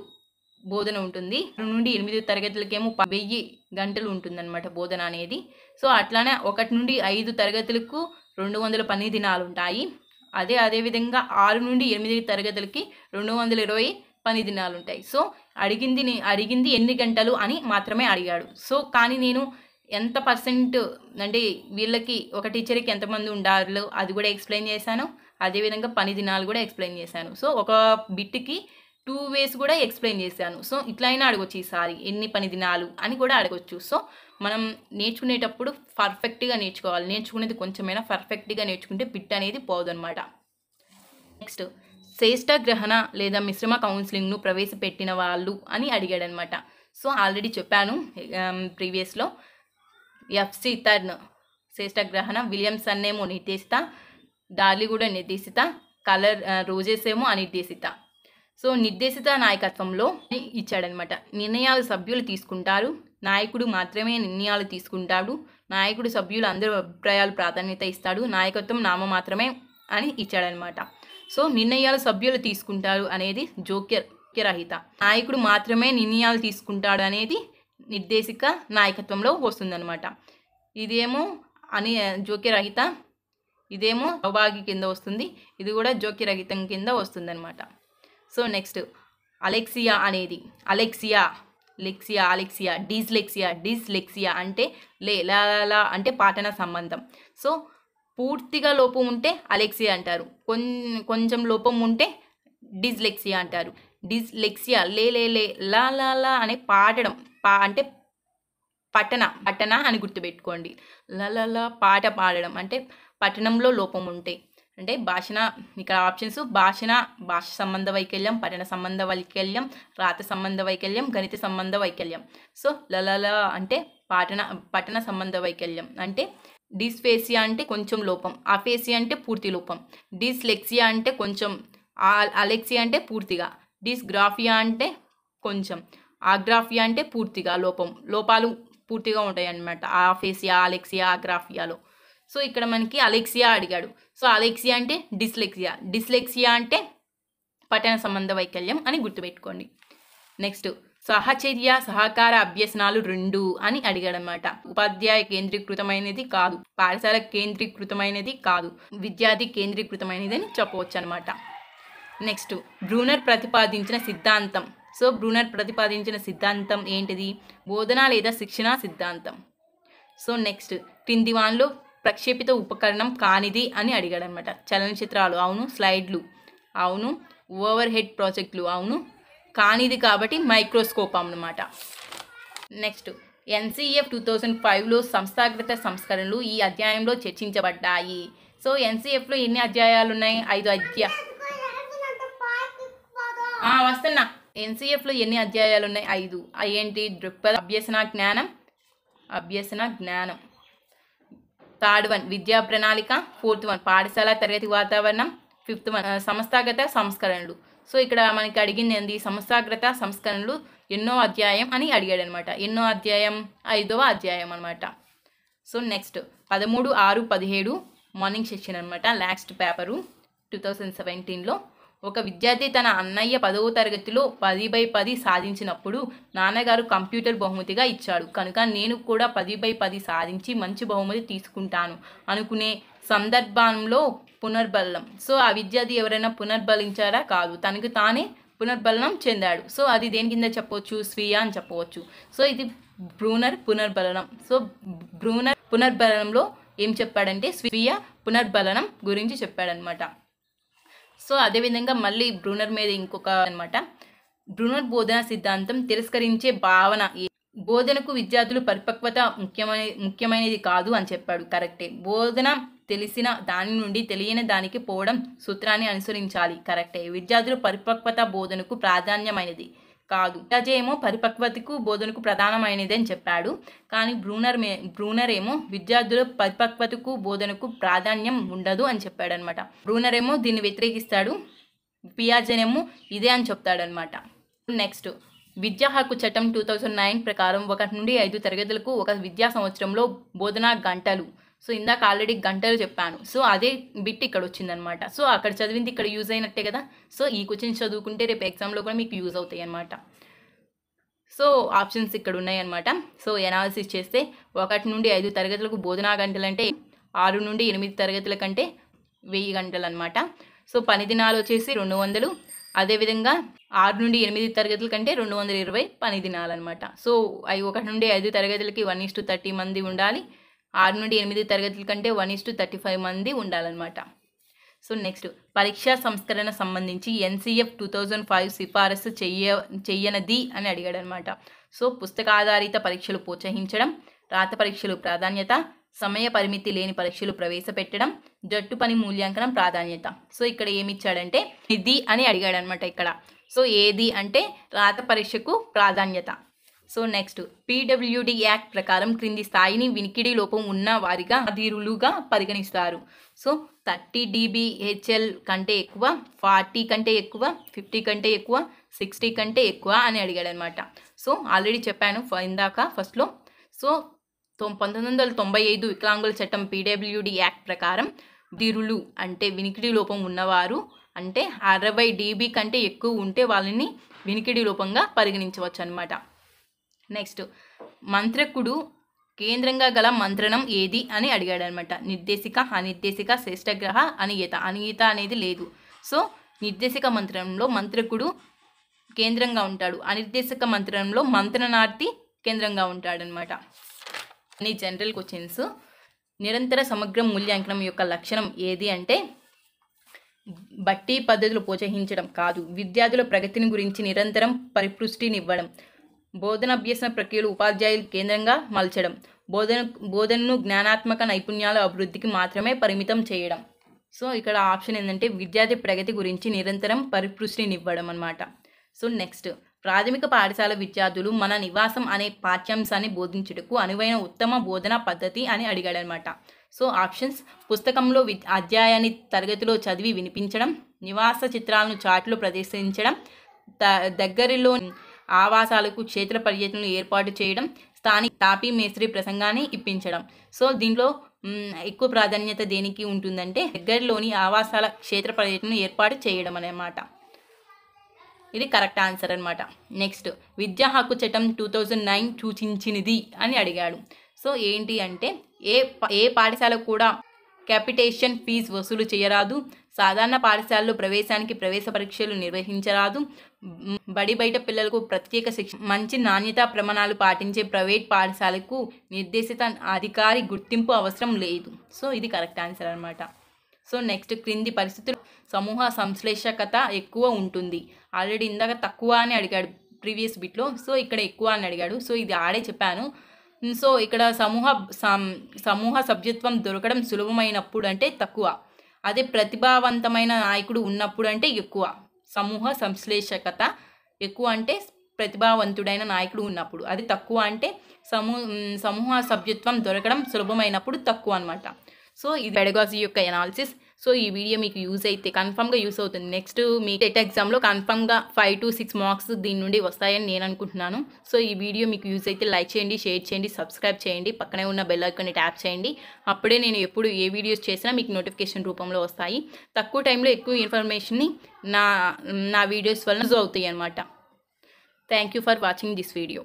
బోధన ఉంటుంది నుండి ఎనిమిది తరగతులకేమో వెయ్యి గంటలు ఉంటుందన్నమాట బోధన అనేది సో అట్లానే ఒకటి నుండి ఐదు తరగతులకు రెండు వందల పని దినాలు ఉంటాయి అదే అదేవిధంగా ఆరు నుండి ఎనిమిది తరగతులకి రెండు వందల ఇరవై పని దినాలు ఉంటాయి సో అడిగింది అడిగింది ఎన్ని గంటలు అని మాత్రమే అడిగాడు సో కానీ నేను ఎంత పర్సెంట్ అంటే వీళ్ళకి ఒక టీచర్కి ఎంతమంది ఉండాలో అది కూడా ఎక్స్ప్లెయిన్ చేశాను అదేవిధంగా పని దినాలు కూడా ఎక్స్ప్లెయిన్ చేశాను సో ఒక బిట్కి టూ వేస్ కూడా ఎక్స్ప్లెయిన్ చేశాను సో ఇట్లా అయినా అడగొచ్చు ఈసారి ఎన్ని పని దినాలు అని కూడా అడగొచ్చు సో మనం నేర్చుకునేటప్పుడు పర్ఫెక్ట్గా నేర్చుకోవాలి నేర్చుకునేది కొంచెమైనా పర్ఫెక్ట్గా నేర్చుకుంటే పిట్ అనేది పోదనమాట నెక్స్ట్ శ్రేష్ట గ్రహణ లేదా మిశ్రమ కౌన్సిలింగ్ను ప్రవేశపెట్టిన వాళ్ళు అని అడిగాడనమాట సో ఆల్రెడీ చెప్పాను ప్రీవియస్లో ఎఫ్సి తర్న్ శ్రేష్ట గ్రహణ విలియమ్స్ అన్నేమో నిర్దేశిత డార్లీ కూడా నిర్దేశిత కలర్ రోజెస్ ఏమో అనిర్దేశిత సో నిర్దేశిత నాయకత్వంలో ఇచ్చాడనమాట నిర్ణయాలు సభ్యులు తీసుకుంటారు నాయకుడు మాత్రమే నిర్ణయాలు తీసుకుంటాడు నాయకుడు సభ్యులు అందరూ అభిప్రాయాలు ప్రాధాన్యత ఇస్తాడు నాయకత్వం నామ మాత్రమే అని ఇచ్చాడనమాట సో నిర్ణయాలు సభ్యులు తీసుకుంటారు అనేది జోక్య రహిత నాయకుడు మాత్రమే నిర్ణయాలు తీసుకుంటాడు అనేది నిర్దేశిక నాయకత్వంలో వస్తుందనమాట ఇదేమో అని రహిత ఇదేమో సౌభాగ్య కింద వస్తుంది ఇది కూడా రహితం కింద వస్తుందన్నమాట సో నెక్స్ట్ అలెక్సియా అనేది alexia lexia alexia dyslexia dyslexia అంటే లే లా అంటే పాఠన సంబంధం సో పూర్తిగా లోపం ఉంటే అలెక్సియా అంటారు కొంచెం లోపం ఉంటే డిస్లెక్సియా అంటారు డిస్లెక్సియా లే లే లే లా లా లా అనే పాడడం పా అంటే పట్టణ పట్టణ అని గుర్తుపెట్టుకోండి లలలా పాట పాడడం అంటే పట్టణంలో లోపం ఉంటాయి అంటే భాషణ ఇక్కడ ఆప్షన్స్ భాషణ భాష సంబంధ వైకల్యం పఠన సంబంధ వైకల్యం రాత సంబంధ వైకల్యం గణిత సంబంధ వైకల్యం సో లలల అంటే పాఠన పఠన సంబంధ వైకల్యం అంటే డిస్ఫేసియా అంటే కొంచెం లోపం అఫేసియా అంటే పూర్తి లోపం డిస్లెక్సియా అంటే కొంచెం అలెక్సియా అంటే పూర్తిగా డిస్గ్రాఫియా అంటే కొంచెం ఆగ్రాఫియా అంటే పూర్తిగా లోపం లోపాలు పూర్తిగా ఉంటాయి అన్నమాట ఆఫేసియా అలెక్సియా ఆగ్రాఫియాలో సో ఇక్కడ మనకి అలెక్సియా అడిగాడు సో అలెక్సియా అంటే డిస్లెక్సియా డిస్లెక్సియా అంటే పఠన సంబంధ వైకల్యం అని గుర్తుపెట్టుకోండి నెక్స్ట్ సహచర్య సహకార అభ్యసనాలు రెండు అని అడిగాడనమాట ఉపాధ్యాయ కేంద్రీకృతమైనది కాదు పాఠశాల కేంద్రీకృతమైనది కాదు విద్యార్థి కేంద్రీకృతమైనది అని చెప్పవచ్చు అనమాట నెక్స్ట్ బ్రూనర్ ప్రతిపాదించిన సిద్ధాంతం సో బ్రూనర్ ప్రతిపాదించిన సిద్ధాంతం ఏంటిది బోధన లేదా శిక్షణ సిద్ధాంతం సో నెక్స్ట్ క్రింది వాన్లో ప్రక్షేపిత ఉపకరణం కానిది అని అడిగాడనమాట చలనచిత్రాలు అవును స్లైడ్లు అవును ఓవర్ హెడ్ ప్రాజెక్టులు అవును కానిది కాబట్టి మైక్రోస్కోప్ అనమాట నెక్స్ట్ ఎన్సీఎఫ్ టూ థౌజండ్ ఫైవ్లో సంస్థాగత సంస్కరణలు ఈ అధ్యాయంలో చర్చించబడ్డాయి సో ఎన్సీఎఫ్లో ఎన్ని అధ్యాయాలు ఉన్నాయి ఐదు అధ్యా వస్తున్నా ఎన్సీఎఫ్లో ఎన్ని అధ్యాయాలు ఉన్నాయి ఐదు ఐఎన్టీ దృక్పథ అభ్యసన జ్ఞానం అభ్యసన జ్ఞానం థర్డ్ వన్ విద్యా ప్రణాళిక ఫోర్త్ వన్ పాఠశాల తరగతి వాతావరణం ఫిఫ్త్ వన్ సంస్థాగత సంస్కరణలు సో ఇక్కడ మనకి అడిగింది ఏంది సంస్థాగత సంస్కరణలు ఎన్నో అధ్యాయం అని అడిగాడు అనమాట ఎన్నో అధ్యాయం ఐదవ అధ్యాయం అనమాట సో నెక్స్ట్ పదమూడు ఆరు పదిహేడు మార్నింగ్ సెషన్ అనమాట లాస్ట్ పేపరు టూ థౌజండ్ సెవెంటీన్లో ఒక విద్యార్థి తన అన్నయ్య పదవ తరగతిలో పది బై పది సాధించినప్పుడు నాన్నగారు కంప్యూటర్ బహుమతిగా ఇచ్చాడు కనుక నేను కూడా పది బై పది సాధించి మంచి బహుమతి తీసుకుంటాను అనుకునే సందర్భంలో పునర్బలం సో ఆ విద్యార్థి ఎవరైనా పునర్బలించారా కాదు తనకు తానే పునర్బలనం చెందాడు సో అది దేని కింద చెప్పవచ్చు స్వీయ అని చెప్పవచ్చు సో ఇది బ్రూనర్ పునర్బలనం సో బ్రూనర్ పునర్బలనంలో ఏం చెప్పాడంటే స్వీయ పునర్బలనం గురించి చెప్పాడనమాట సో అదేవిధంగా మళ్ళీ బ్రూనర్ మీద ఇంకొక అనమాట బ్రూనర్ బోధన సిద్ధాంతం తిరస్కరించే భావన బోధనకు విద్యార్థులు పరిపక్వత ముఖ్యమైన ముఖ్యమైనది కాదు అని చెప్పాడు కరెక్టే బోధన తెలిసిన దాని నుండి తెలియని దానికి పోవడం సూత్రాన్ని అనుసరించాలి కరెక్టే విద్యార్థులు పరిపక్వత బోధనకు ప్రాధాన్యమైనది కాదు విద్యాజ ఏమో పరిపక్వతకు బోధనకు ప్రధానమైనదని చెప్పాడు కానీ బ్రూనర్ మే బ్రూనర్ ఏమో విద్యార్థుల పరిపక్వతకు బోధనకు ప్రాధాన్యం ఉండదు అని చెప్పాడనమాట బ్రూనర్ ఏమో దీన్ని వ్యతిరేకిస్తాడు ఏమో ఇదే అని చెప్తాడనమాట నెక్స్ట్ విద్యా హక్కు చట్టం టూ థౌజండ్ నైన్ ప్రకారం ఒకటి నుండి ఐదు తరగతులకు ఒక విద్యా సంవత్సరంలో బోధనా గంటలు సో ఇందాక ఆల్రెడీ గంటలు చెప్పాను సో అదే బిట్ ఇక్కడ వచ్చింది అనమాట సో అక్కడ చదివింది ఇక్కడ యూజ్ అయినట్టే కదా సో ఈ క్వశ్చన్ చదువుకుంటే రేపు ఎగ్జామ్లో కూడా మీకు యూజ్ అవుతాయి అనమాట సో ఆప్షన్స్ ఇక్కడ ఉన్నాయన్నమాట సో ఎనాలిసిస్ చేస్తే ఒకటి నుండి ఐదు తరగతులకు బోధనా అంటే ఆరు నుండి ఎనిమిది తరగతుల కంటే వెయ్యి గంటలు అనమాట సో పని దినాలు వచ్చేసి రెండు వందలు అదేవిధంగా ఆరు నుండి ఎనిమిది తరగతుల కంటే రెండు వందల ఇరవై పని దినాలన్నమాట సో అవి ఒకటి నుండి ఐదు తరగతులకి వన్ ఇస్టు థర్టీ మంది ఉండాలి ఆరు నుండి ఎనిమిది తరగతుల కంటే one is to thirty five మంది ఉండాలన్నమాట సో నెక్స్ట్ పరీక్షా సంస్కరణ సంబంధించి ఎన్సీఎఫ్ టూ థౌజండ్ ఫైవ్ సిఫారసు చెయ్య చెయ్యనది అని అడిగాడు అనమాట సో పుస్తకాధారిత పరీక్షలు ప్రోత్సహించడం రాత పరీక్షలు ప్రాధాన్యత సమయ పరిమితి లేని పరీక్షలు ప్రవేశపెట్టడం జట్టు పని మూల్యాంకనం ప్రాధాన్యత సో ఇక్కడ ఏమి ఇచ్చాడంటే ఇది అని అడిగాడు అనమాట ఇక్కడ సో ఏది అంటే రాత పరీక్షకు ప్రాధాన్యత సో నెక్స్ట్ పీడబ్ల్యూడి యాక్ట్ ప్రకారం క్రింది స్థాయిని వినికిడి లోపం ఉన్న వారిగా అధీరులుగా పరిగణిస్తారు సో థర్టీ డిబిహెచ్ఎల్ కంటే ఎక్కువ ఫార్టీ కంటే ఎక్కువ ఫిఫ్టీ కంటే ఎక్కువ సిక్స్టీ కంటే ఎక్కువ అని అడిగాడు అనమాట సో ఆల్రెడీ చెప్పాను ఇందాక ఫస్ట్లో సో పంతొమ్మిది వందల తొంభై ఐదు వికలాంగుల చట్టం పీడబ్ల్యూడి యాక్ట్ ప్రకారం ధీరులు అంటే వినికిడి లోపం ఉన్నవారు అంటే అరవై డీబీ కంటే ఎక్కువ ఉంటే వాళ్ళని వినికిడి లోపంగా పరిగణించవచ్చు అనమాట నెక్స్ట్ మంత్రకుడు కేంద్రంగా గల మంత్రణం ఏది అని అడిగాడు అనమాట నిర్దేశిక అనిర్దేశిక శ్రేష్టగ్రహ అనియత అనియత అనేది లేదు సో నిర్దేశిక మంత్రంలో మంత్రకుడు కేంద్రంగా ఉంటాడు అనిర్దేశక మంత్రంలో మంత్రణార్థి కేంద్రంగా ఉంటాడనమాట అని జనరల్ క్వశ్చన్స్ నిరంతర సమగ్ర మూల్యాంకనం యొక్క లక్షణం ఏది అంటే బట్టి పద్ధతులు ప్రోత్సహించడం కాదు విద్యార్థుల ప్రగతిని గురించి నిరంతరం పరిపృష్టినివ్వడం బోధన అభ్యసన ప్రక్రియలు ఉపాధ్యాయులు కేంద్రంగా మలచడం బోధన బోధనను జ్ఞానాత్మక నైపుణ్యాల అభివృద్ధికి మాత్రమే పరిమితం చేయడం సో ఇక్కడ ఆప్షన్ ఏంటంటే విద్యార్థి ప్రగతి గురించి నిరంతరం పరిపృష్టినివ్వడం అనమాట సో నెక్స్ట్ ప్రాథమిక పాఠశాల విద్యార్థులు మన నివాసం అనే పాఠ్యాంశాన్ని బోధించుటకు అనువైన ఉత్తమ బోధనా పద్ధతి అని అడిగాడనమాట సో ఆప్షన్స్ పుస్తకంలో వి అధ్యాయాన్ని తరగతిలో చదివి వినిపించడం నివాస చిత్రాలను చాట్లో ప్రదర్శించడం దగ్గరలో ఆవాసాలకు క్షేత్ర పర్యటనలు ఏర్పాటు చేయడం స్థానిక తాపీ మేస్త్రి ప్రసంగాన్ని ఇప్పించడం సో దీంట్లో ఎక్కువ ప్రాధాన్యత దేనికి ఉంటుందంటే దగ్గరలోని ఆవాసాల క్షేత్ర పర్యటనలు ఏర్పాటు చేయడం అనమాట ఇది కరెక్ట్ ఆన్సర్ అనమాట నెక్స్ట్ విద్యా హక్కు చట్టం టూ థౌజండ్ నైన్ సూచించినది అని అడిగాడు సో ఏంటి అంటే ఏ ఏ పాఠశాలకు కూడా క్యాపిటేషన్ ఫీజు వసూలు చేయరాదు సాధారణ పాఠశాలలో ప్రవేశానికి ప్రవేశ పరీక్షలు నిర్వహించరాదు బడి బయట పిల్లలకు ప్రత్యేక శిక్షణ మంచి నాణ్యతా ప్రమాణాలు పాటించే ప్రైవేట్ పాఠశాలకు నిర్దేశిత అధికారి గుర్తింపు అవసరం లేదు సో ఇది కరెక్ట్ ఆన్సర్ అనమాట సో నెక్స్ట్ క్రింది పరిస్థితులు సమూహ సంశ్లేషకత ఎక్కువ ఉంటుంది ఆల్రెడీ ఇందాక తక్కువ అని అడిగాడు ప్రీవియస్ బిట్లో సో ఇక్కడ ఎక్కువ అని అడిగాడు సో ఇది ఆడే చెప్పాను సో ఇక్కడ సమూహ సమూహ సభ్యత్వం దొరకడం సులభమైనప్పుడు అంటే తక్కువ అదే ప్రతిభావంతమైన నాయకుడు ఉన్నప్పుడు అంటే ఎక్కువ సమూహ సంశ్లేషకత ఎక్కువ అంటే ప్రతిభావంతుడైన నాయకుడు ఉన్నప్పుడు అది తక్కువ అంటే సమూ సమూహ సభ్యత్వం దొరకడం సులభమైనప్పుడు తక్కువ అనమాట సో ఇది పెడగాజీ యొక్క ఎనాలిసిస్ సో ఈ వీడియో మీకు యూజ్ అయితే కన్ఫామ్గా యూస్ అవుతుంది నెక్స్ట్ మీ టెట్ ఎగ్జామ్లో కన్ఫామ్గా ఫైవ్ టు సిక్స్ మార్క్స్ దీని నుండి వస్తాయని నేను అనుకుంటున్నాను సో ఈ వీడియో మీకు యూజ్ అయితే లైక్ చేయండి షేర్ చేయండి సబ్స్క్రైబ్ చేయండి పక్కనే ఉన్న బెల్ ఐకాన్ని ట్యాప్ చేయండి అప్పుడే నేను ఎప్పుడు ఏ వీడియోస్ చేసినా మీకు నోటిఫికేషన్ రూపంలో వస్తాయి తక్కువ టైంలో ఎక్కువ ఇన్ఫర్మేషన్ని నా నా వీడియోస్ వల్ల యూజ్ అవుతాయి అనమాట thank you for watching this video